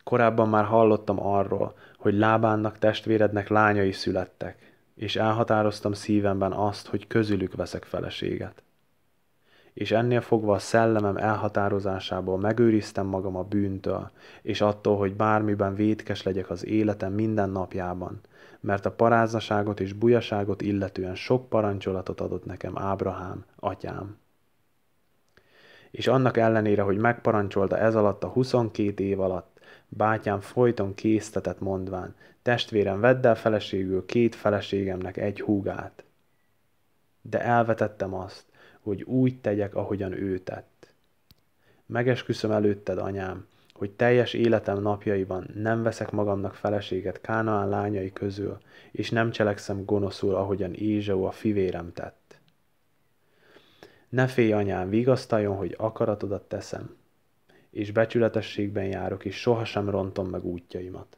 Korábban már hallottam arról, hogy Lábánnak testvérednek lányai születtek, és elhatároztam szívemben azt, hogy közülük veszek feleséget és ennél fogva a szellemem elhatározásából megőriztem magam a bűntől, és attól, hogy bármiben vétkes legyek az életem minden napjában, mert a paráznaságot és bujaságot illetően sok parancsolatot adott nekem Ábrahám, atyám. És annak ellenére, hogy megparancsolta ez alatt a 22 év alatt, bátyám folyton késztetett mondván, testvérem, vedd el feleségül két feleségemnek egy húgát. De elvetettem azt, hogy úgy tegyek, ahogyan ő tett. Megesküszöm előtted, anyám, hogy teljes életem napjaiban nem veszek magamnak feleséget Kánaán lányai közül, és nem cselekszem gonoszul, ahogyan Ézsau a fivérem tett. Ne félj, anyám, vigasztaljon, hogy akaratodat teszem, és becsületességben járok, és sohasem rontom meg útjaimat.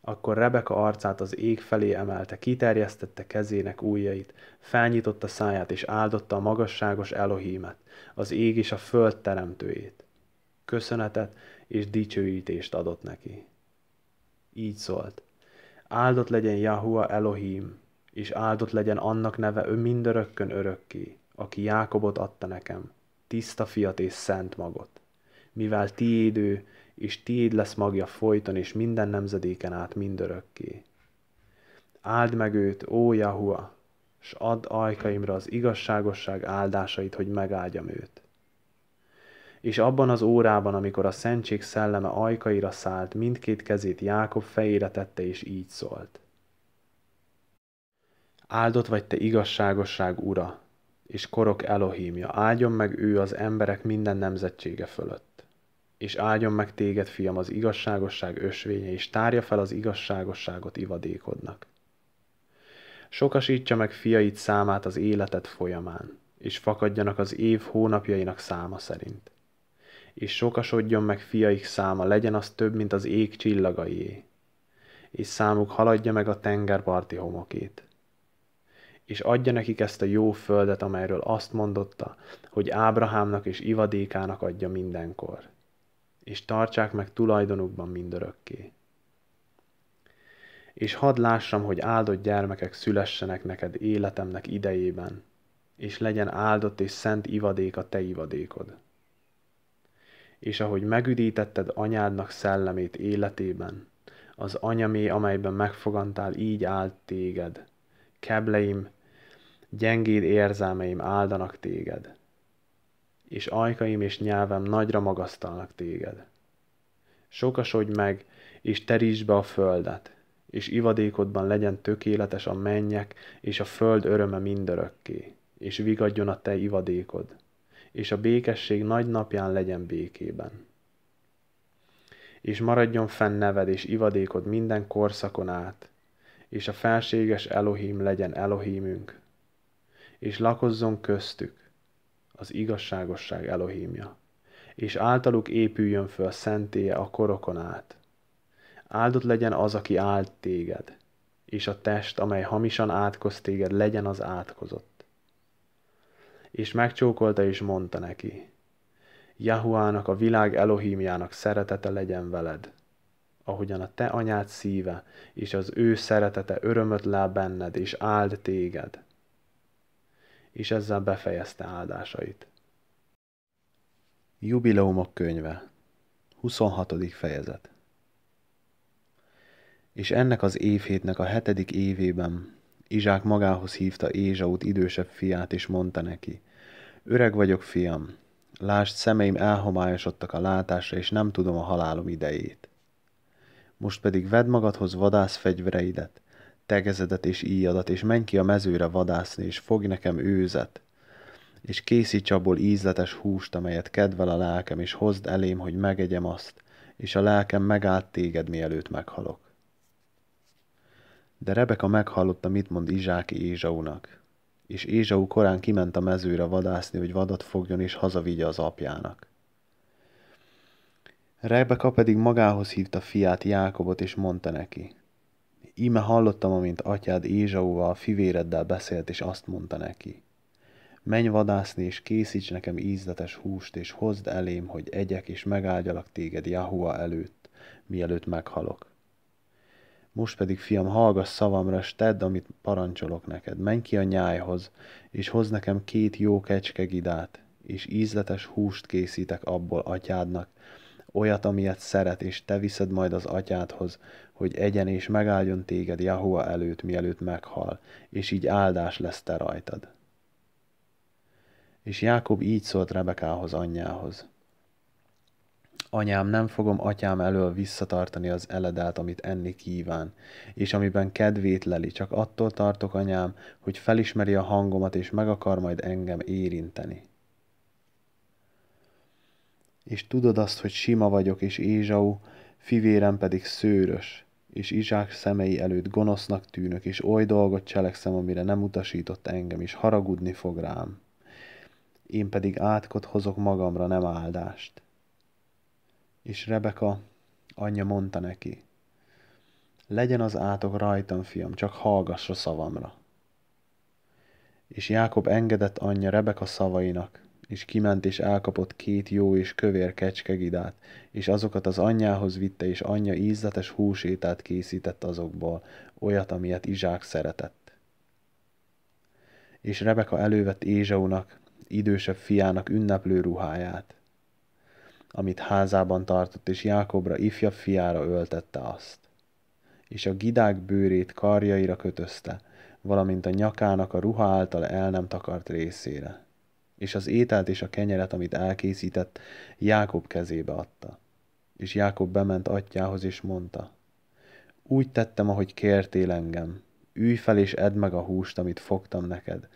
Akkor Rebeka arcát az ég felé emelte, kiterjesztette kezének ujjait, felnyitotta száját és áldotta a magasságos Elohimet, az ég és a föld teremtőjét. Köszönetet és dicsőítést adott neki. Így szólt. Áldott legyen Jahua Elohim, és áldott legyen annak neve ő mindörökkön örökké, aki Jákobot adta nekem, tiszta fiat és szent magot. Mivel tiédő, és tiéd lesz magja folyton, és minden nemzedéken át mindörökké. Áld meg őt, ó Jahua, s add ajkaimra az igazságosság áldásait, hogy megáldjam őt. És abban az órában, amikor a szentség szelleme ajkaira szállt, mindkét kezét Jákob fejére tette, és így szólt. Áldott vagy te igazságosság ura, és korok Elohímja, áldjon meg ő az emberek minden nemzetsége fölött és áldjon meg téged, fiam, az igazságosság ösvénye, és tárja fel az igazságosságot ivadékodnak. Sokasítja meg fiaid számát az életed folyamán, és fakadjanak az év hónapjainak száma szerint. És sokasodjon meg fiaik száma, legyen az több, mint az ég csillagaié, és számuk haladja meg a tengerparti homokét. És adja nekik ezt a jó földet, amelyről azt mondotta, hogy Ábrahámnak és ivadékának adja mindenkor és tartsák meg tulajdonukban mindörökké. És hadd lássam, hogy áldott gyermekek szülessenek neked életemnek idejében, és legyen áldott és szent ivadék a te ivadékod. És ahogy megüdítetted anyádnak szellemét életében, az anyamé, amelyben megfogantál, így áld téged. Kebleim, gyengéd érzelmeim áldanak téged és ajkaim és nyelvem nagyra magasztalnak téged. Sokasodj meg, és terítsd be a földet, és ivadékodban legyen tökéletes a mennyek, és a föld öröme mindörökké, és vigadjon a te ivadékod, és a békesség nagy napján legyen békében. És maradjon fenn neved és ivadékod minden korszakon át, és a felséges Elohim legyen Elohimünk, és lakozzon köztük, az igazságosság Elohimja, és általuk épüljön föl szentéje a korokon át. Áldott legyen az, aki áld téged, és a test, amely hamisan átkoz téged, legyen az átkozott. És megcsókolta és mondta neki, Jahuának, a világ Elohimjának szeretete legyen veled, ahogyan a te anyád szíve és az ő szeretete örömöt lá benned, és áld téged és ezzel befejezte áldásait. Jubileumok könyve 26. fejezet És ennek az évhétnek a hetedik évében Izsák magához hívta Ézsaut idősebb fiát, és mondta neki, Öreg vagyok, fiam, lásd, szemeim elhomályosodtak a látásra, és nem tudom a halálom idejét. Most pedig vedd magadhoz vadász fegyvereidet, tegezedet és íjadat, és menj ki a mezőre vadászni, és fogj nekem őzet, és készíts abból ízletes húst, amelyet kedvel a lelkem, és hozd elém, hogy megegyem azt, és a lelkem megállt téged, mielőtt meghalok. De Rebeka meghallotta, mit mond Izsáki Ézsaunak, és Ézsau korán kiment a mezőre vadászni, hogy vadat fogjon és hazavigye az apjának. Rebeka pedig magához hívta fiát Jákobot, és mondta neki – Íme hallottam, amint atyád Ézsauval, fivéreddel beszélt, és azt mondta neki. Menj vadászni, és készíts nekem ízletes húst, és hozd elém, hogy egyek, és megáldjalak téged Jahua előtt, mielőtt meghalok. Most pedig, fiam, hallgass szavamra, s tedd, amit parancsolok neked. Menj ki a nyájhoz, és hoz nekem két jó kecskegidát, és ízletes húst készítek abból atyádnak, olyat, amilyet szeret, és te viszed majd az atyádhoz, hogy egyen és megálljon téged Jahua előtt, mielőtt meghal, és így áldás lesz te rajtad. És Jákob így szólt Rebekához, anyjához. Anyám, nem fogom atyám elől visszatartani az eledát, amit enni kíván, és amiben kedvét leli, csak attól tartok, anyám, hogy felismeri a hangomat, és meg akar majd engem érinteni és tudod azt, hogy sima vagyok, és Ézsau, fivérem pedig szőrös, és Izsák szemei előtt gonosznak tűnök, és oly dolgot cselekszem, amire nem utasított engem, és haragudni fog rám. Én pedig átkot hozok magamra, nem áldást. És Rebeka anyja mondta neki, legyen az átok rajtam, fiam, csak hallgass a szavamra. És Jákob engedett anyja Rebeka szavainak, és kiment és elkapott két jó és kövér kecskegidát, és azokat az anyjához vitte, és anyja ízletes húsétát készített azokból, olyat, amilyet Izsák szeretett. És Rebeka elővett Ézsaunak, idősebb fiának ünneplő ruháját, amit házában tartott, és Jákobra ifjabb fiára öltette azt. És a gidák bőrét karjaira kötözte, valamint a nyakának a ruha által el nem takart részére és az ételt és a kenyeret, amit elkészített, Jákob kezébe adta. És Jákob bement atyához, és mondta, úgy tettem, ahogy kértél engem, ülj fel és edd meg a húst, amit fogtam neked,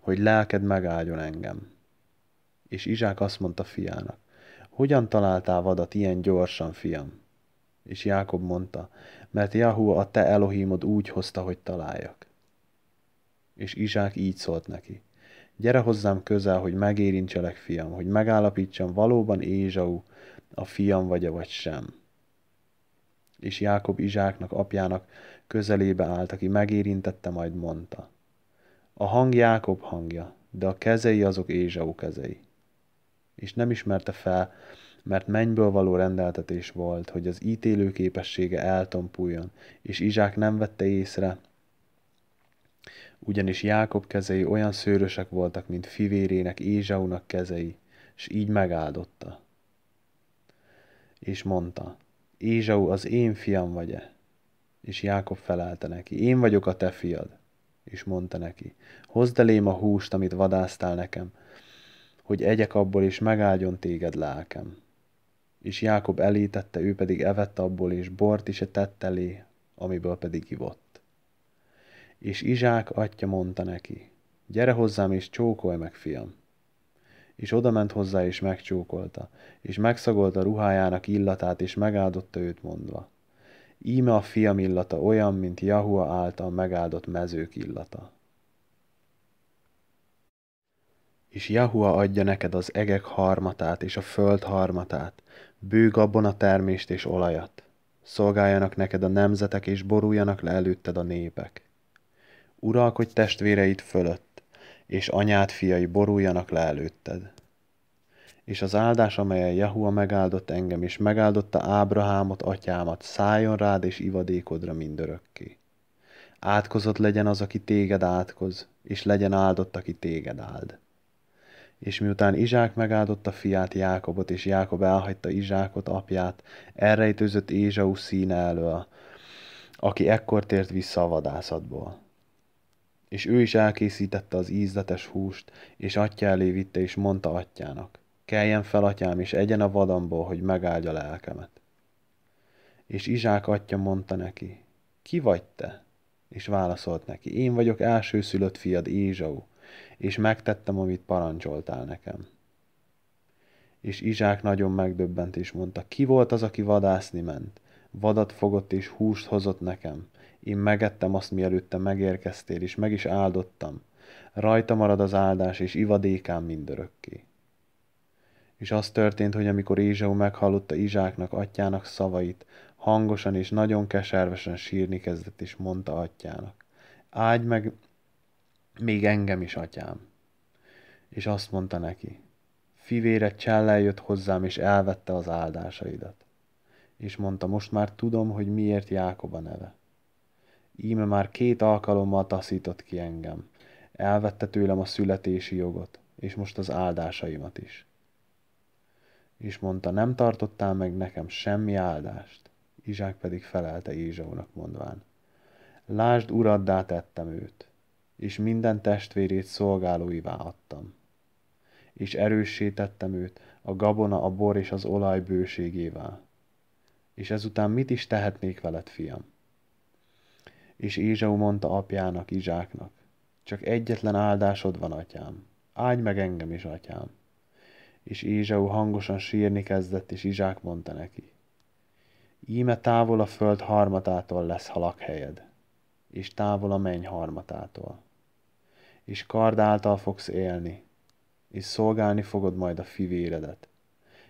hogy lelked megáldjon engem. És Izsák azt mondta fiának, hogyan találtál vadat ilyen gyorsan, fiam? És Jákob mondta, mert Jahu a te Elohimod úgy hozta, hogy találjak. És Izsák így szólt neki, Gyere hozzám közel, hogy megérintselek, fiam, hogy megállapítsam, valóban Ézsau a fiam vagy -e, vagy sem. És Jákob Izsáknak, apjának közelébe állt, aki megérintette, majd mondta. A hang Jákob hangja, de a kezei azok Ézsau kezei. És nem ismerte fel, mert mennyből való rendeltetés volt, hogy az ítélő képessége eltompuljon, és Izsák nem vette észre, ugyanis Jákob kezei olyan szőrösek voltak, mint fivérének Ézsaunak kezei, és így megáldotta. És mondta, Ézsau az én fiam vagy-e? És Jákob felelte neki, én vagyok a te fiad. És mondta neki, hozd elém a húst, amit vadásztál nekem, hogy egyek abból, és megáldjon téged lelkem. És Jákob elítette, ő pedig evett abból, és bort is tett elé, amiből pedig ivott. És Izsák atya mondta neki, gyere hozzám és csókolj meg, fiam. És odament hozzá és megcsókolta, és megszagolta ruhájának illatát, és megáldotta őt mondva. Íme a fiam illata olyan, mint Jahua által megáldott mezők illata. És Jahua adja neked az egek harmatát és a föld harmatát, abban a termést és olajat. Szolgáljanak neked a nemzetek, és boruljanak le előtted a népek uralkodj testvéreid fölött, és anyád fiai boruljanak le előtted. És az áldás, amelyen Jahua megáldott engem, és megáldotta Ábrahámot, atyámat, szálljon rád és ivadékodra mindörökké. Átkozott legyen az, aki téged átkoz, és legyen áldott, aki téged áld. És miután Izsák megáldotta fiát Jákobot, és Jákob elhagyta Izsákot apját, elrejtőzött Ézsau színe elől, aki ekkor tért vissza a vadászatból. És ő is elkészítette az ízletes húst, és atya elé vitte, és mondta atyának, keljen fel, atyám, és egyen a vadamból, hogy megáldja lelkemet. És Izsák atya mondta neki, ki vagy te? És válaszolt neki, én vagyok elsőszülött fiad Ézsau, és megtettem, amit parancsoltál nekem. És Izsák nagyon megdöbbent, és mondta, ki volt az, aki vadászni ment? Vadat fogott és húst hozott nekem. Én megettem azt, mielőtte megérkeztél, és meg is áldottam. Rajta marad az áldás, és ivadékám mindörökké. És az történt, hogy amikor Ézsau meghallotta Izsáknak, atyának szavait, hangosan és nagyon keservesen sírni kezdett, és mondta atyának, áldj meg még engem is, atyám. És azt mondta neki, fivére csellel jött hozzám, és elvette az áldásaidat. És mondta, most már tudom, hogy miért Jákob a neve íme már két alkalommal taszított ki engem. Elvette tőlem a születési jogot, és most az áldásaimat is. És mondta, nem tartottál meg nekem semmi áldást. Izsák pedig felelte Ézsaunak mondván. Lásd, uraddá tettem őt, és minden testvérét szolgálóivá adtam. És erőssé tettem őt a gabona, a bor és az olaj bőségével. És ezután mit is tehetnék veled, fiam? És Ézsau mondta apjának, Izsáknak, csak egyetlen áldásod van, atyám, áldj meg engem is, atyám. És Ézsau hangosan sírni kezdett, és Izsák mondta neki, íme távol a föld harmatától lesz halakhelyed, és távol a menny harmatától. És kard által fogsz élni, és szolgálni fogod majd a fivéredet,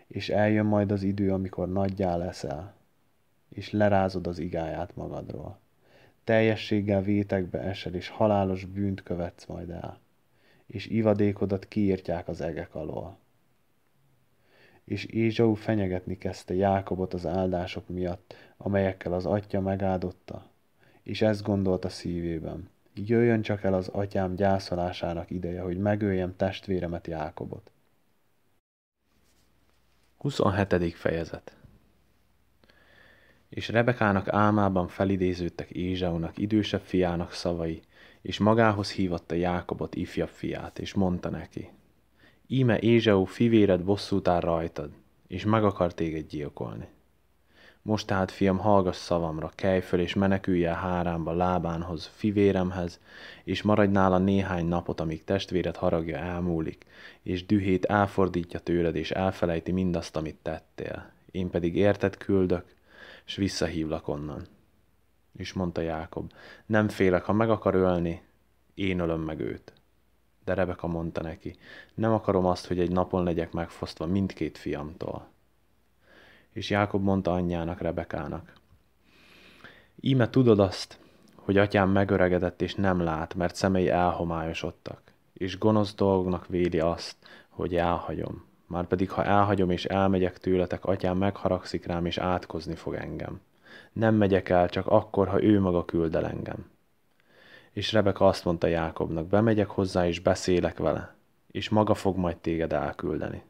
és eljön majd az idő, amikor nagyjá leszel, és lerázod az igáját magadról teljességgel vétekbe esel, és halálos bűnt követsz majd el, és ivadékodat kiírtják az egek alól. És Ézsau fenyegetni kezdte Jákobot az áldások miatt, amelyekkel az atya megáldotta, és ezt gondolta szívében. Jöjjön csak el az atyám gyászolásának ideje, hogy megöljem testvéremet Jákobot. 27. fejezet és Rebekának álmában felidéződtek Ézsaunak idősebb fiának szavai, és magához hívatta Jákobot ifjabb fiát, és mondta neki, Íme Ézsau fivéred bosszút áll rajtad, és meg akar téged gyilkolni. Most tehát, fiam, hallgass szavamra, kelj föl és menekülj el háránba lábánhoz, fivéremhez, és maradj nála néhány napot, amíg testvéred haragja elmúlik, és dühét elfordítja tőled, és elfelejti mindazt, amit tettél. Én pedig értet küldök, és visszahívlak onnan. És mondta Jákob, nem félek, ha meg akar ölni, én ölöm meg őt. De Rebeka mondta neki, nem akarom azt, hogy egy napon legyek megfosztva mindkét fiamtól. És Jákob mondta anyjának, Rebekának, íme tudod azt, hogy atyám megöregedett és nem lát, mert szemei elhomályosodtak, és gonosz dolgnak véli azt, hogy elhagyom, Márpedig, ha elhagyom és elmegyek tőletek, atyám megharagszik rám és átkozni fog engem. Nem megyek el, csak akkor, ha ő maga küld el engem. És Rebeka azt mondta Jákobnak, bemegyek hozzá és beszélek vele, és maga fog majd téged elküldeni.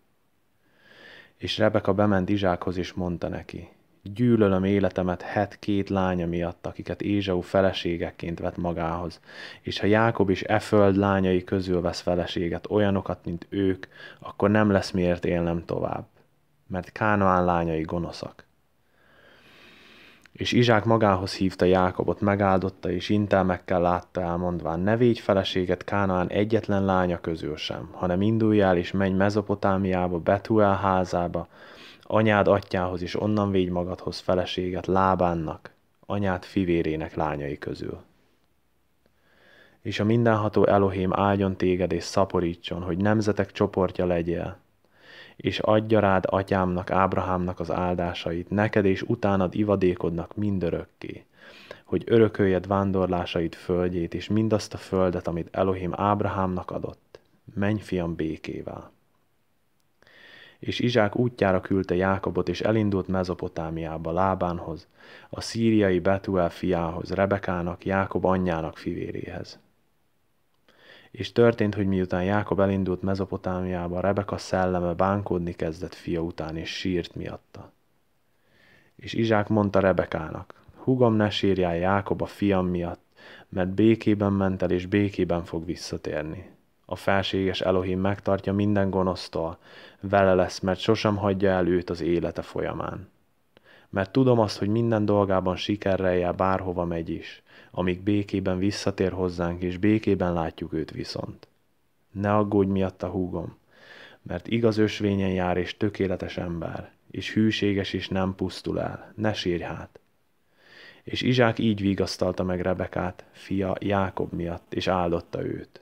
És Rebeka bement Izsákhoz és mondta neki, Gyűlölöm életemet het két lánya miatt, akiket Ézsau feleségeként vett magához, és ha Jákob is e föld lányai közül vesz feleséget, olyanokat, mint ők, akkor nem lesz miért élnem tovább, mert Kánoán lányai gonoszak. És Izsák magához hívta Jákobot, megáldotta és intelmekkel látta el, mondván, ne védj feleséget Kánaán egyetlen lánya közül sem, hanem indulj el és menj Mezopotámiába, Betuel házába, anyád atyához is onnan végy magadhoz feleséget lábánnak, anyád fivérének lányai közül. És a mindenható Elohim áldjon téged és szaporítson, hogy nemzetek csoportja legyél, és adja rád atyámnak, Ábrahámnak az áldásait, neked és utánad ivadékodnak mindörökké, hogy örököljed vándorlásait földjét, és mindazt a földet, amit Elohim Ábrahámnak adott. Menj, fiam, békével! és Izsák útjára küldte Jákobot, és elindult Mezopotámiába Lábánhoz, a szíriai Betuel fiához, Rebekának, Jákob anyjának fivéréhez. És történt, hogy miután Jákob elindult Mezopotámiába, Rebeka szelleme bánkodni kezdett fia után, és sírt miatta. És Izsák mondta Rebekának, húgom ne sírjál Jákob a fiam miatt, mert békében ment el, és békében fog visszatérni a felséges Elohim megtartja minden gonosztól, vele lesz, mert sosem hagyja el őt az élete folyamán. Mert tudom azt, hogy minden dolgában sikerrel jár bárhova megy is, amíg békében visszatér hozzánk, és békében látjuk őt viszont. Ne aggódj miatt a húgom, mert igaz ösvényen jár és tökéletes ember, és hűséges is nem pusztul el, ne sírj hát. És Izsák így vigasztalta meg Rebekát, fia Jákob miatt, és áldotta őt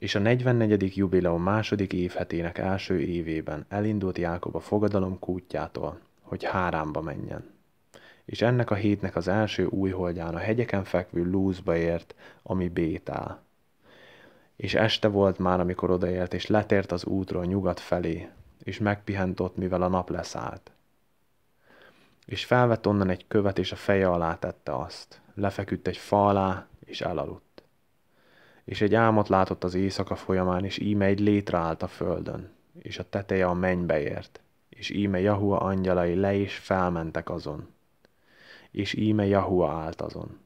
és a 44. jubileum második évhetének első évében elindult Jákob a fogadalom kútjától, hogy Háránba menjen. És ennek a hétnek az első újholdján a hegyeken fekvő Lúzba ért, ami Bétál. És este volt már, amikor odaért, és letért az útról nyugat felé, és megpihent ott, mivel a nap leszállt. És felvett onnan egy követ, és a feje alá tette azt. Lefeküdt egy fa alá, és elaludt és egy álmat látott az éjszaka folyamán, és íme egy létre állt a földön, és a teteje a mennybe ért, és íme Jahua angyalai le is felmentek azon, és íme Jahua állt azon.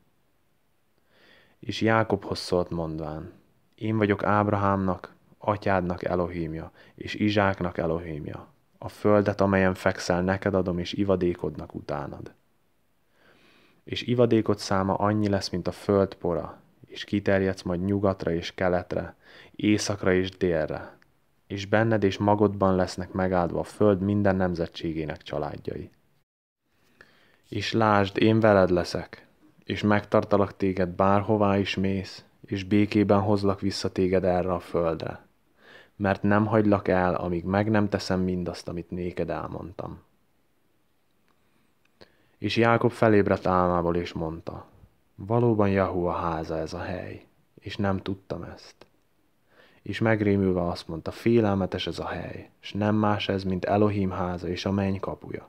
És Jákobhoz szólt mondván, én vagyok Ábrahámnak, atyádnak Elohímja, és Izsáknak Elohímja, a földet, amelyen fekszel, neked adom, és ivadékodnak utánad. És ivadékod száma annyi lesz, mint a föld pora, és kiterjedsz majd nyugatra és keletre, északra és délre, és benned és magodban lesznek megáldva a föld minden nemzetségének családjai. És lásd, én veled leszek, és megtartalak téged bárhová is mész, és békében hozlak vissza téged erre a földre, mert nem hagylak el, amíg meg nem teszem mindazt, amit néked elmondtam. És Jákob felébredt álmából, és mondta, Valóban Jahu a háza ez a hely, és nem tudtam ezt. És megrémülve azt mondta, félelmetes ez a hely, és nem más ez, mint Elohim háza és a menny kapuja.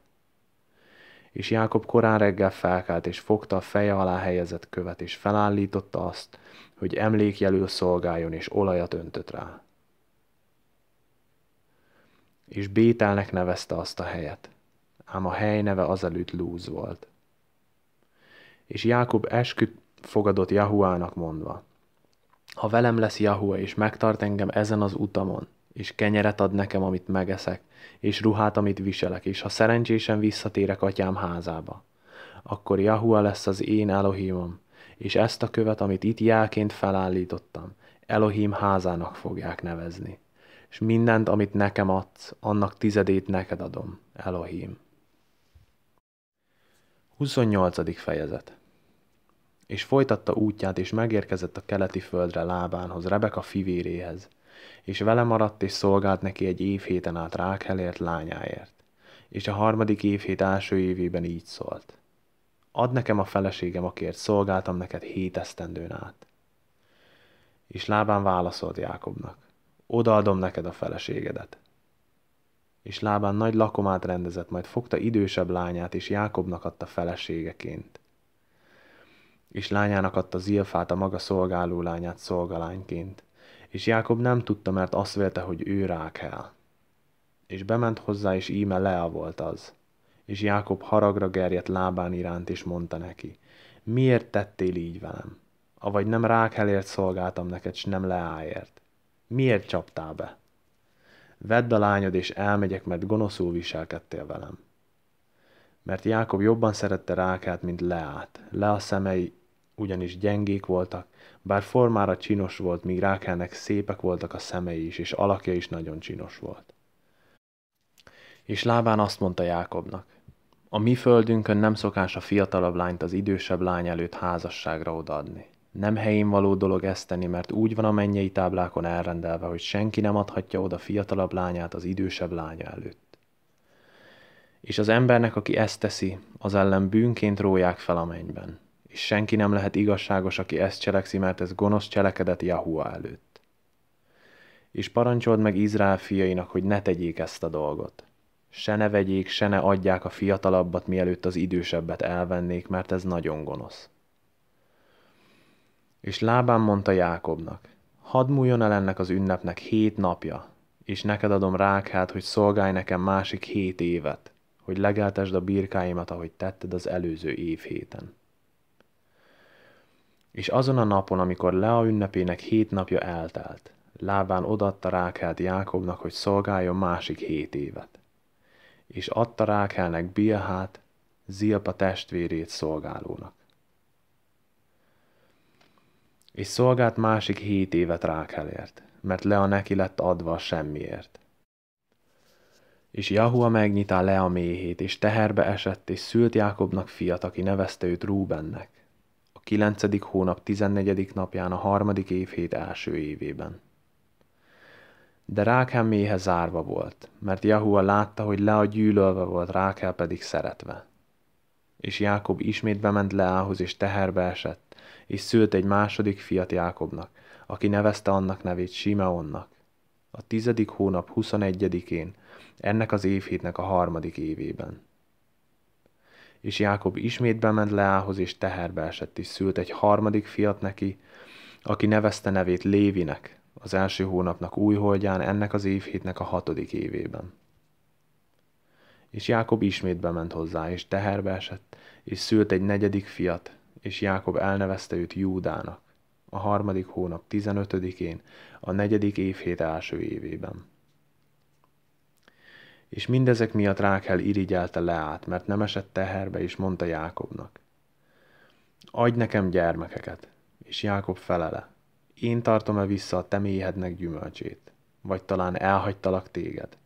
És Jákob korán reggel felkelt, és fogta a feje alá helyezett követ, és felállította azt, hogy emlékjelül szolgáljon, és olajat öntött rá. És Bételnek nevezte azt a helyet, ám a hely neve azelőtt Lúz volt – és Jákob esküt fogadott Jahuának mondva. Ha velem lesz Jahua, és megtart engem ezen az utamon, és kenyeret ad nekem, amit megeszek, és ruhát, amit viselek, és ha szerencsésen visszatérek atyám házába, akkor Jahua lesz az én Elohimom, és ezt a követ, amit itt jelként felállítottam, Elohim házának fogják nevezni. És mindent, amit nekem adsz, annak tizedét neked adom, Elohim. 28. fejezet És folytatta útját, és megérkezett a keleti földre lábánhoz, Rebeka fivéréhez, és vele maradt, és szolgált neki egy évhéten át Rákelért lányáért. És a harmadik évhét első évében így szólt. Ad nekem a feleségem, akért szolgáltam neked hét esztendőn át. És lábán válaszolt Jákobnak. Odaadom neked a feleségedet és lábán nagy lakomát rendezett, majd fogta idősebb lányát, és Jákobnak adta feleségeként. És lányának adta Zilfát, a maga szolgáló lányát szolgalányként. És Jákob nem tudta, mert azt vélte, hogy ő Rákel. És bement hozzá, és íme Lea volt az. És Jákob haragra gerjedt lábán iránt, és mondta neki, miért tettél így velem? Avagy nem Rákelért szolgáltam neked, s nem Leáért. Miért csaptál be? Vedd a lányod, és elmegyek, mert gonoszul viselkedtél velem. Mert Jákob jobban szerette Rákát, mint Leát. Le a szemei ugyanis gyengék voltak, bár formára csinos volt, míg Rákának szépek voltak a szemei is, és alakja is nagyon csinos volt. És Lábán azt mondta Jákobnak, a mi földünkön nem szokás a fiatalabb lányt az idősebb lány előtt házasságra odaadni. Nem helyén való dolog ezt tenni, mert úgy van a mennyei táblákon elrendelve, hogy senki nem adhatja oda fiatalabb lányát az idősebb lánya előtt. És az embernek, aki ezt teszi, az ellen bűnként róják fel a mennyben. És senki nem lehet igazságos, aki ezt cselekszi, mert ez gonosz cselekedet Jahua előtt. És parancsold meg Izrael fiainak, hogy ne tegyék ezt a dolgot se ne vegyék, se ne adják a fiatalabbat, mielőtt az idősebbet elvennék, mert ez nagyon gonosz. És Lábán mondta Jákobnak, hadd múljon el ennek az ünnepnek hét napja, és neked adom rákhát, hogy szolgálj nekem másik hét évet, hogy legeltesd a birkáimat, ahogy tetted az előző év héten. És azon a napon, amikor Lea ünnepének hét napja eltelt, Lábán odatta Rákelt Jákobnak, hogy szolgáljon másik hét évet. És adta Rákelnek Bilhát, Zilpa testvérét szolgálónak és szolgált másik hét évet Rákelért, mert Lea neki lett adva a semmiért. És Jahua megnyitá Lea méhét, és teherbe esett, és szült Jákobnak fiat, aki nevezte őt Rúbennek, a kilencedik hónap tizennegyedik napján a harmadik évhét első évében. De Rákel méhe zárva volt, mert Jahua látta, hogy Lea gyűlölve volt, Rákel pedig szeretve. És Jákob ismét bement Leához, és teherbe esett, és szült egy második fiat Jákobnak, aki nevezte annak nevét Simeonnak. A tizedik hónap 21-én, ennek az évhétnek a harmadik évében. És Jákob ismét bement Leához, és teherbe esett, és szült egy harmadik fiat neki, aki nevezte nevét Lévinek, az első hónapnak újholdján, ennek az évhétnek a hatodik évében. És Jákob ismét bement hozzá, és teherbe esett, és szült egy negyedik fiat, és Jákob elnevezte őt Júdának a harmadik hónap 15-én, a negyedik évhét első évében. És mindezek miatt Rákel irigyelte Leát, mert nem esett teherbe, és mondta Jákobnak, adj nekem gyermekeket, és Jákob felele, én tartom-e vissza a te méhednek gyümölcsét, vagy talán elhagytalak téged.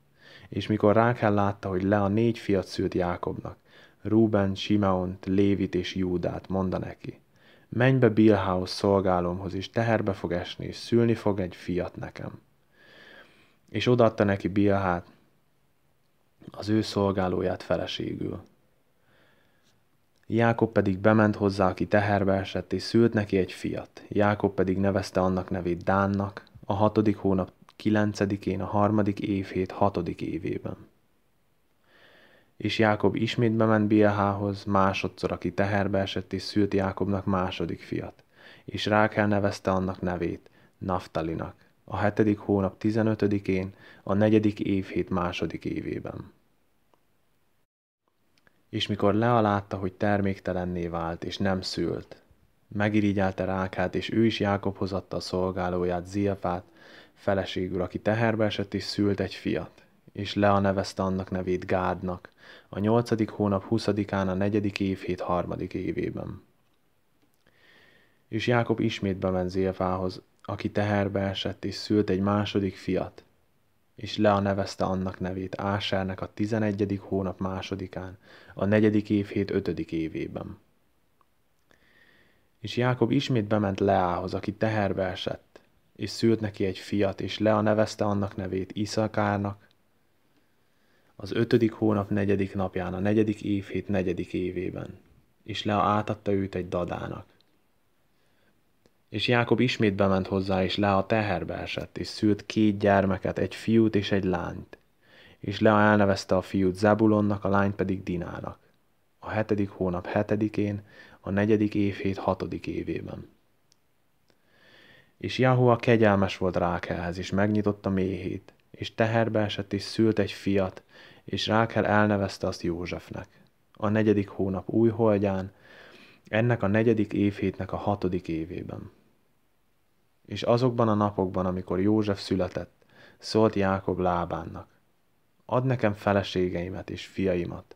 És mikor Rákel látta, hogy Lea négy fiat szült Jákobnak, Rúben, Simeont, Lévit és Júdát, monda neki. Menj be Bilhához szolgálomhoz, és teherbe fog esni, és szülni fog egy fiat nekem. És odaadta neki Bilhát, az ő szolgálóját feleségül. Jákob pedig bement hozzá, aki teherbe esett, és szült neki egy fiat. Jákob pedig nevezte annak nevét Dánnak, a hatodik hónap kilencedikén, a harmadik évhét hatodik évében és Jákob ismét bement Bilhához, másodszor, aki teherbe esett, és szült Jákobnak második fiat. És Rákel nevezte annak nevét, Naftalinak, a hetedik hónap 15-én, a negyedik évhét második évében. És mikor Lea látta, hogy terméktelenné vált, és nem szült, megirigyelte Rákát, és ő is Jákobhoz adta a szolgálóját, Ziafát, feleségül, aki teherbe esett, és szült egy fiat. És Lea nevezte annak nevét Gádnak, a nyolcadik hónap huszadikán a negyedik évhét harmadik évében. És Jákob ismét bement Zilfához, aki teherbe esett és szült egy második fiat, és Lea nevezte annak nevét Ásernek a tizenegyedik hónap másodikán, a negyedik évhét ötödik évében. És Jákob ismét bement Leához, aki teherbe esett, és szült neki egy fiat, és Lea nevezte annak nevét Iszakárnak, az ötödik hónap negyedik napján, a negyedik évhét negyedik évében, és Lea átadta őt egy dadának. És Jákob ismét bement hozzá, és a teherbe esett, és szült két gyermeket, egy fiút és egy lányt. És Lea elnevezte a fiút Zebulonnak, a lányt pedig Dinának. A hetedik hónap hetedikén, a negyedik évhét hatodik évében. És Jahua kegyelmes volt Rákelhez, és megnyitotta méhét, és teherbe esett, és szült egy fiat, és Rákel elnevezte azt Józsefnek. A negyedik hónap új holdján, ennek a negyedik évhétnek a hatodik évében. És azokban a napokban, amikor József született, szólt Jákob lábánnak. Ad nekem feleségeimet és fiaimat,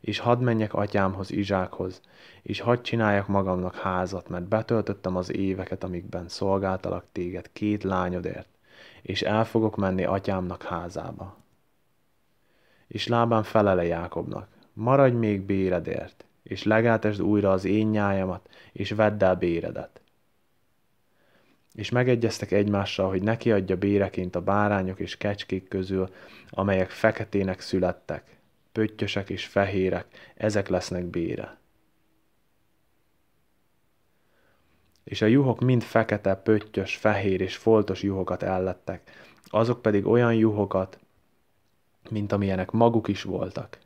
és hadd menjek atyámhoz, Izsákhoz, és hadd csináljak magamnak házat, mert betöltöttem az éveket, amikben szolgáltalak téged két lányodért, és el fogok menni atyámnak házába. És Lábán felele Jákobnak, maradj még béredért, és legátesd újra az én nyájamat, és vedd el béredet. És megegyeztek egymással, hogy neki adja béreként a bárányok és kecskék közül, amelyek feketének születtek, pöttyösek és fehérek, ezek lesznek bére. És a juhok mind fekete, pöttyös, fehér és foltos juhokat ellettek, azok pedig olyan juhokat, mint amilyenek maguk is voltak.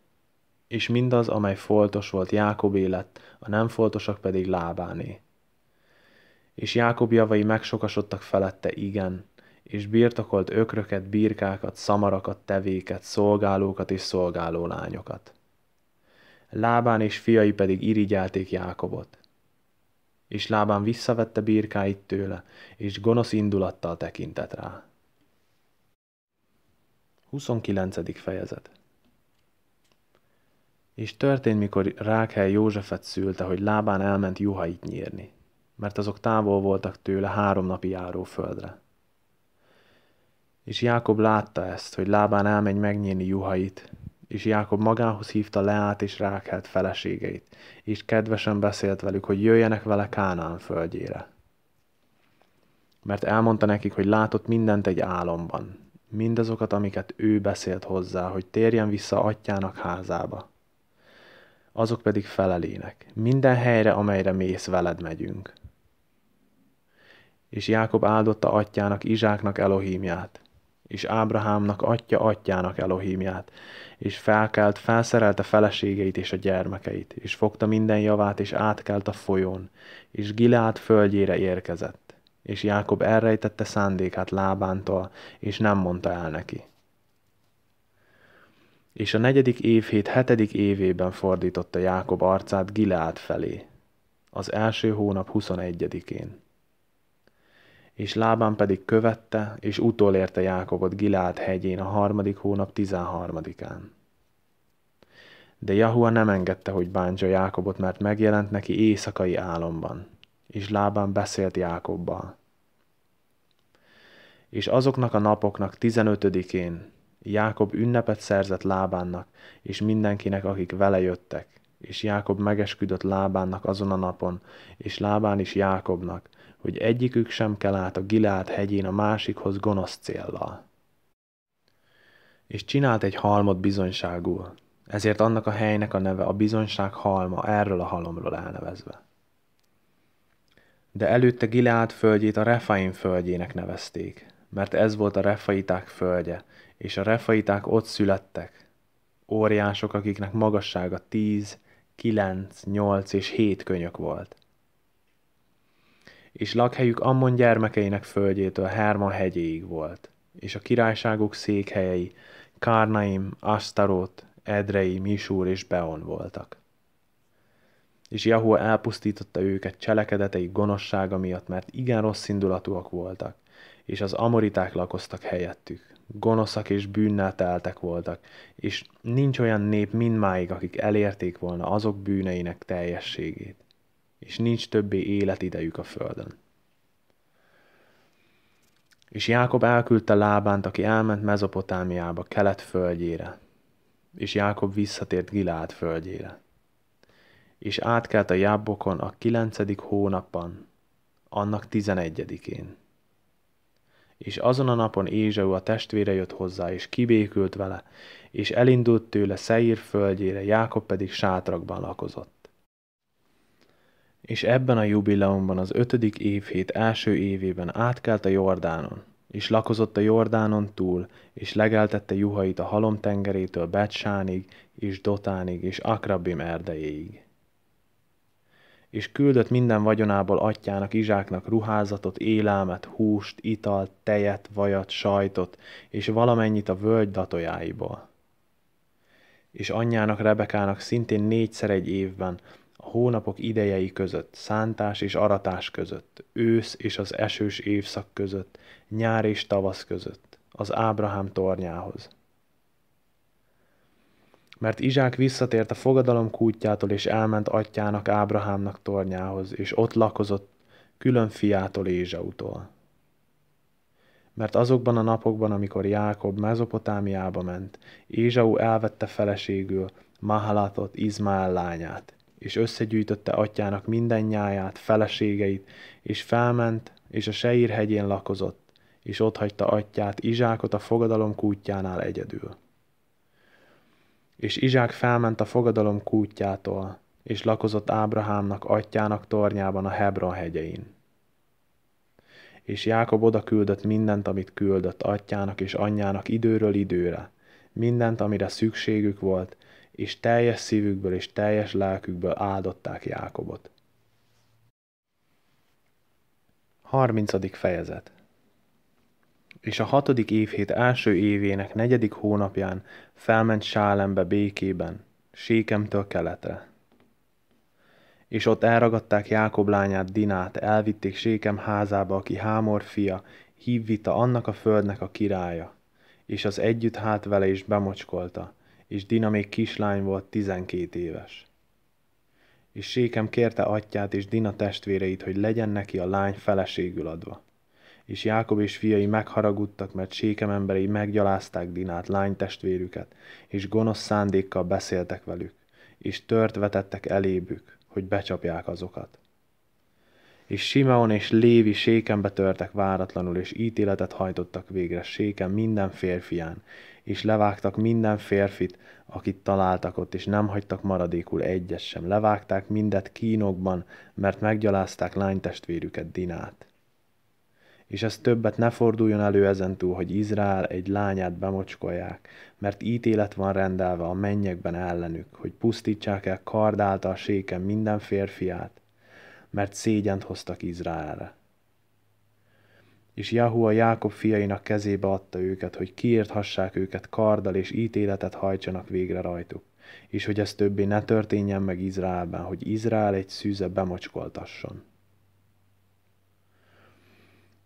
És mindaz, amely foltos volt Jákob élet, a nem foltosak pedig Lábáné. És Jákob javai megsokasodtak felette igen, és birtokolt ökröket, birkákat, szamarakat, tevéket, szolgálókat és szolgáló lányokat. Lábán és fiai pedig irigyelték Jákobot. És Lábán visszavette birkáit tőle, és gonosz indulattal tekintett rá. 29. fejezet És történt, mikor Rákhely Józsefet szülte, hogy lábán elment juhait nyírni, mert azok távol voltak tőle három napi járó földre. És Jákob látta ezt, hogy lábán elmegy megnyírni juhait, és Jákob magához hívta Leát és Rákhelt feleségeit, és kedvesen beszélt velük, hogy jöjjenek vele Kánán földjére. Mert elmondta nekik, hogy látott mindent egy álomban, mindazokat, amiket ő beszélt hozzá, hogy térjen vissza atyának házába. Azok pedig felelének, minden helyre, amelyre mész, veled megyünk. És Jákob áldotta atyának, Izsáknak elohimját, és Ábrahámnak atya atyának elohimját, és felkelt, felszerelte feleségeit és a gyermekeit, és fogta minden javát, és átkelt a folyón, és Gileát földjére érkezett és Jákob elrejtette szándékát lábántól, és nem mondta el neki. És a negyedik hét hetedik évében fordította Jákob arcát Gileát felé, az első hónap 21-én. És Lábán pedig követte, és utolérte Jákobot Gileát hegyén a harmadik hónap 13-án. De Jahua nem engedte, hogy bántsa Jákobot, mert megjelent neki éjszakai álomban – és Lábán beszélt Jákobbal. És azoknak a napoknak tizenötödikén Jákob ünnepet szerzett Lábánnak, és mindenkinek, akik vele jöttek. És Jákob megesküdött Lábánnak azon a napon, és Lábán is Jákobnak, hogy egyikük sem kell át a Gileát hegyén a másikhoz gonosz céllal. És csinált egy halmot bizonyságul, ezért annak a helynek a neve a bizonyság halma erről a halomról elnevezve de előtte Gileád földjét a Refaim földjének nevezték, mert ez volt a Refaiták földje, és a Refaiták ott születtek. Óriások, akiknek magassága 10, 9, 8 és 7 könyök volt. És lakhelyük Ammon gyermekeinek földjétől Herma hegyéig volt, és a királyságok székhelyei Kárnaim, Asztarót, Edrei, Misúr és Beon voltak és Jahó elpusztította őket cselekedetei gonossága miatt, mert igen rossz indulatúak voltak, és az amoriták lakoztak helyettük. Gonoszak és bűnnel teltek voltak, és nincs olyan nép mindmáig, akik elérték volna azok bűneinek teljességét, és nincs többé életidejük a földön. És Jákob elküldte Lábánt, aki elment Mezopotámiába, kelet földjére, és Jákob visszatért Gilád földjére és átkelt a jábokon a kilencedik hónapban, annak tizenegyedikén. És azon a napon Ézsau a testvére jött hozzá, és kibékült vele, és elindult tőle Szeír földjére, Jákob pedig sátrakban lakozott. És ebben a jubileumban az ötödik évhét első évében átkelt a Jordánon, és lakozott a Jordánon túl, és legeltette juhait a halom tengerétől Betsánig, és Dotánig, és Akrabim erdejéig és küldött minden vagyonából atyának, Izsáknak ruházatot, élelmet, húst, italt, tejet, vajat, sajtot, és valamennyit a völgy datojáiból. És anyjának, Rebekának szintén négyszer egy évben, a hónapok idejei között, szántás és aratás között, ősz és az esős évszak között, nyár és tavasz között, az Ábrahám tornyához. Mert Izsák visszatért a fogadalom kútjától, és elment atyának, Ábrahámnak tornyához, és ott lakozott külön fiától, Ézsautól. Mert azokban a napokban, amikor Jákob Mezopotámiába ment, Ézsau elvette feleségül Mahalatot, Izmael lányát, és összegyűjtötte atyának minden nyáját, feleségeit, és felment, és a Seír hegyén lakozott, és ott hagyta atyát, Izsákot a fogadalom kútjánál egyedül. És Izsák felment a fogadalom kútjától, és lakozott Ábrahámnak atyának tornyában a Hebron hegyein. És Jákob oda küldött mindent, amit küldött atyának és anyjának időről időre, mindent, amire szükségük volt, és teljes szívükből és teljes lelkükből áldották Jákobot. 30. fejezet és a hatodik évhét első évének negyedik hónapján felment Sálembe békében, Sékemtől keletre. És ott elragadták Jákob lányát Dinát, elvitték Sékem házába, aki Hámor fia, hívvita annak a földnek a királya, és az együtt hát vele is bemocskolta, és Dina még kislány volt, tizenkét éves. És Sékem kérte atyát és Dina testvéreit, hogy legyen neki a lány feleségül adva és Jákob és fiai megharagudtak, mert Sékem emberei meggyalázták Dinát, lánytestvérüket, és gonosz szándékkal beszéltek velük, és tört vetettek elébük, hogy becsapják azokat. És Simeon és Lévi sékembe törtek váratlanul, és ítéletet hajtottak végre séken minden férfián, és levágtak minden férfit, akit találtak ott, és nem hagytak maradékul egyet sem. Levágták mindet kínokban, mert meggyalázták lánytestvérüket Dinát és ez többet ne forduljon elő ezentúl, hogy Izrael egy lányát bemocskolják, mert ítélet van rendelve a mennyekben ellenük, hogy pusztítsák el kard által séken minden férfiát, mert szégyent hoztak Izraelre. És Jahu a Jákob fiainak kezébe adta őket, hogy kiírthassák őket karddal és ítéletet hajtsanak végre rajtuk, és hogy ez többé ne történjen meg Izraelben, hogy Izrael egy szűze bemocskoltasson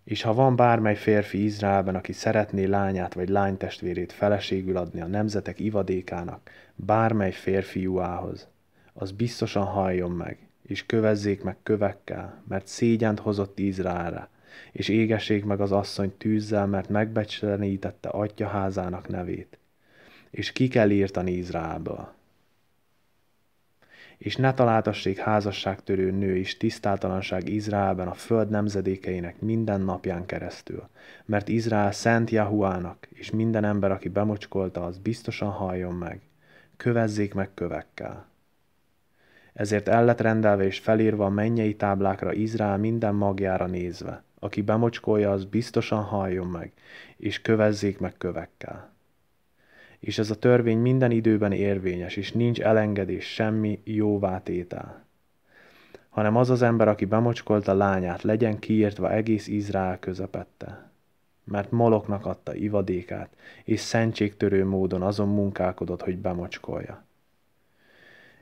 és ha van bármely férfi Izraelben, aki szeretné lányát vagy lánytestvérét feleségül adni a nemzetek ivadékának, bármely férfi juához, az biztosan halljon meg, és kövezzék meg kövekkel, mert szégyent hozott Izraelre, és égessék meg az asszony tűzzel, mert megbecsenítette atyaházának nevét, és ki kell írtani Izraelből és ne találtassék házasságtörő nő is tisztátalanság Izraelben a föld nemzedékeinek minden napján keresztül, mert Izrael szent Jahuának, és minden ember, aki bemocskolta, az biztosan halljon meg. Kövezzék meg kövekkel. Ezért el lett rendelve és felírva a mennyei táblákra Izrael minden magjára nézve. Aki bemocskolja, az biztosan halljon meg, és kövezzék meg kövekkel és ez a törvény minden időben érvényes, és nincs elengedés, semmi jóvátétel. Hanem az az ember, aki bemocskolta lányát, legyen kiírtva egész Izrael közepette. Mert Moloknak adta ivadékát, és szentségtörő módon azon munkálkodott, hogy bemocskolja.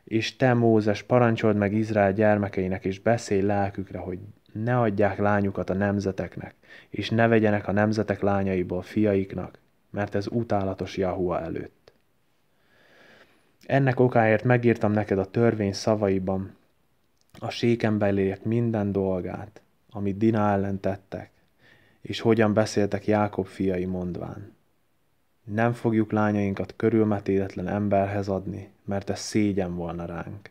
És te, Mózes, parancsold meg Izrael gyermekeinek, és beszélj lelkükre, hogy ne adják lányukat a nemzeteknek, és ne vegyenek a nemzetek lányaiból fiaiknak, mert ez utálatos Jahua előtt. Ennek okáért megírtam neked a törvény szavaiban, a séken belért minden dolgát, amit Dina ellen tettek, és hogyan beszéltek Jákob fiai mondván. Nem fogjuk lányainkat körülmetéletlen emberhez adni, mert ez szégyen volna ránk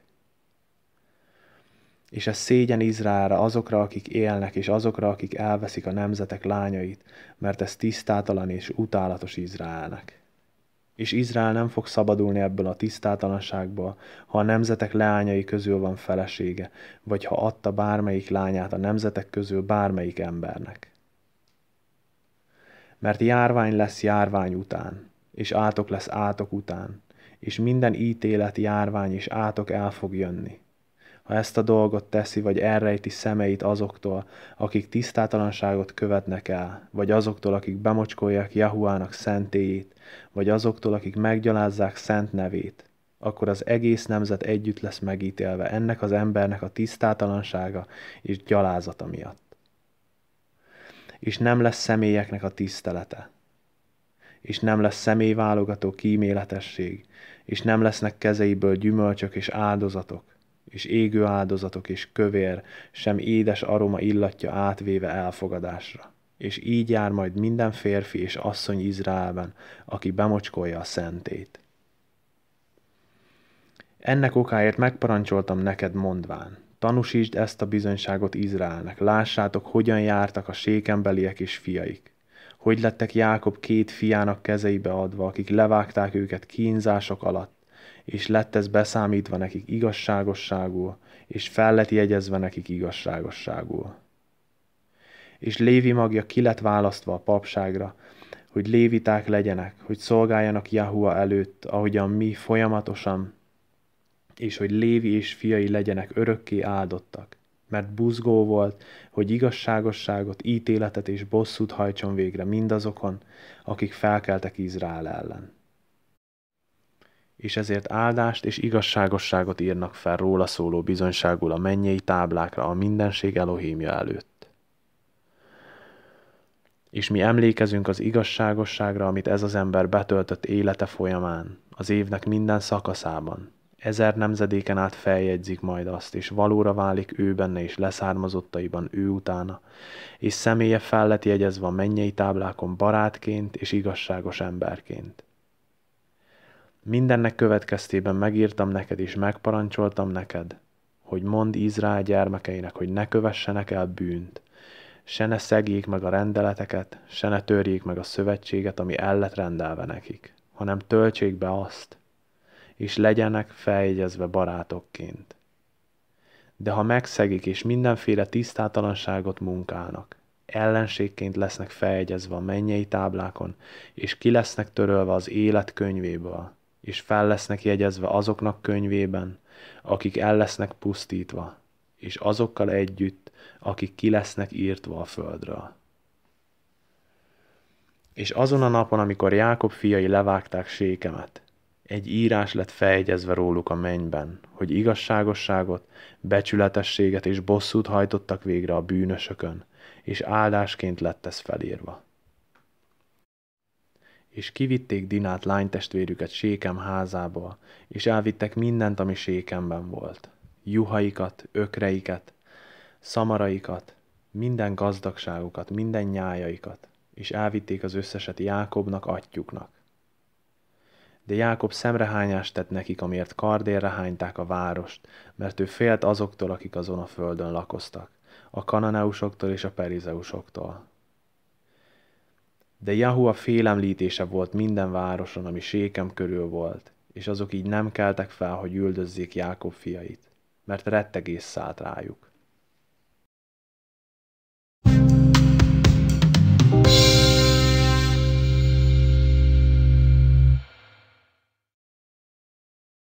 és ez szégyen Izraelre azokra, akik élnek, és azokra, akik elveszik a nemzetek lányait, mert ez tisztátalan és utálatos Izraelnek. És Izrael nem fog szabadulni ebből a tisztátalanságból, ha a nemzetek leányai közül van felesége, vagy ha adta bármelyik lányát a nemzetek közül bármelyik embernek. Mert járvány lesz járvány után, és átok lesz átok után, és minden ítélet, járvány és átok el fog jönni ha ezt a dolgot teszi, vagy elrejti szemeit azoktól, akik tisztátalanságot követnek el, vagy azoktól, akik bemocskolják Jahuának szentéjét, vagy azoktól, akik meggyalázzák szent nevét, akkor az egész nemzet együtt lesz megítélve ennek az embernek a tisztátalansága és gyalázata miatt. És nem lesz személyeknek a tisztelete, és nem lesz személyválogató kíméletesség, és nem lesznek kezeiből gyümölcsök és áldozatok, és égő áldozatok és kövér, sem édes aroma illatja átvéve elfogadásra. És így jár majd minden férfi és asszony Izraelben, aki bemocskolja a szentét. Ennek okáért megparancsoltam neked mondván, tanúsítsd ezt a bizonyságot Izraelnek, lássátok, hogyan jártak a sékembeliek és fiaik. Hogy lettek Jákob két fiának kezeibe adva, akik levágták őket kínzások alatt, és lett ez beszámítva nekik igazságosságul, és fel lett jegyezve nekik igazságosságul. És Lévi magja ki lett választva a papságra, hogy léviták legyenek, hogy szolgáljanak Jahua előtt, ahogyan mi folyamatosan, és hogy Lévi és fiai legyenek örökké áldottak, mert buzgó volt, hogy igazságosságot, ítéletet és bosszút hajtson végre mindazokon, akik felkeltek Izrael ellen és ezért áldást és igazságosságot írnak fel róla szóló bizonyságul a mennyei táblákra a mindenség Elohimja előtt. És mi emlékezünk az igazságosságra, amit ez az ember betöltött élete folyamán, az évnek minden szakaszában. Ezer nemzedéken át feljegyzik majd azt, és valóra válik ő benne és leszármazottaiban ő utána, és személye fellet jegyezve a mennyei táblákon barátként és igazságos emberként Mindennek következtében megírtam neked és megparancsoltam neked, hogy mondd Izrael gyermekeinek, hogy ne kövessenek el bűnt, se ne szegjék meg a rendeleteket, se ne törjék meg a szövetséget, ami el lett rendelve nekik, hanem töltsék be azt, és legyenek feljegyezve barátokként. De ha megszegik és mindenféle tisztátalanságot munkálnak, ellenségként lesznek feljegyezve a mennyei táblákon, és ki lesznek törölve az élet könyvéből, és fel lesznek jegyezve azoknak könyvében, akik el lesznek pusztítva, és azokkal együtt, akik ki lesznek írtva a földről. És azon a napon, amikor Jákob fiai levágták sékemet, egy írás lett fejegyezve róluk a mennyben, hogy igazságosságot, becsületességet és bosszút hajtottak végre a bűnösökön, és áldásként lett ez felírva és kivitték Dinát lánytestvérüket Sékem házából, és elvittek mindent, ami Sékemben volt. Juhaikat, ökreiket, szamaraikat, minden gazdagságukat, minden nyájaikat, és elvitték az összeset Jákobnak, atyuknak. De Jákob szemrehányást tett nekik, amiért kardérre hányták a várost, mert ő félt azoktól, akik azon a földön lakoztak, a kananeusoktól és a perizeusoktól, de Jahua félemlítése volt minden városon, ami sékem körül volt, és azok így nem keltek fel, hogy üldözzék Jákob fiait, mert rettegés szállt rájuk.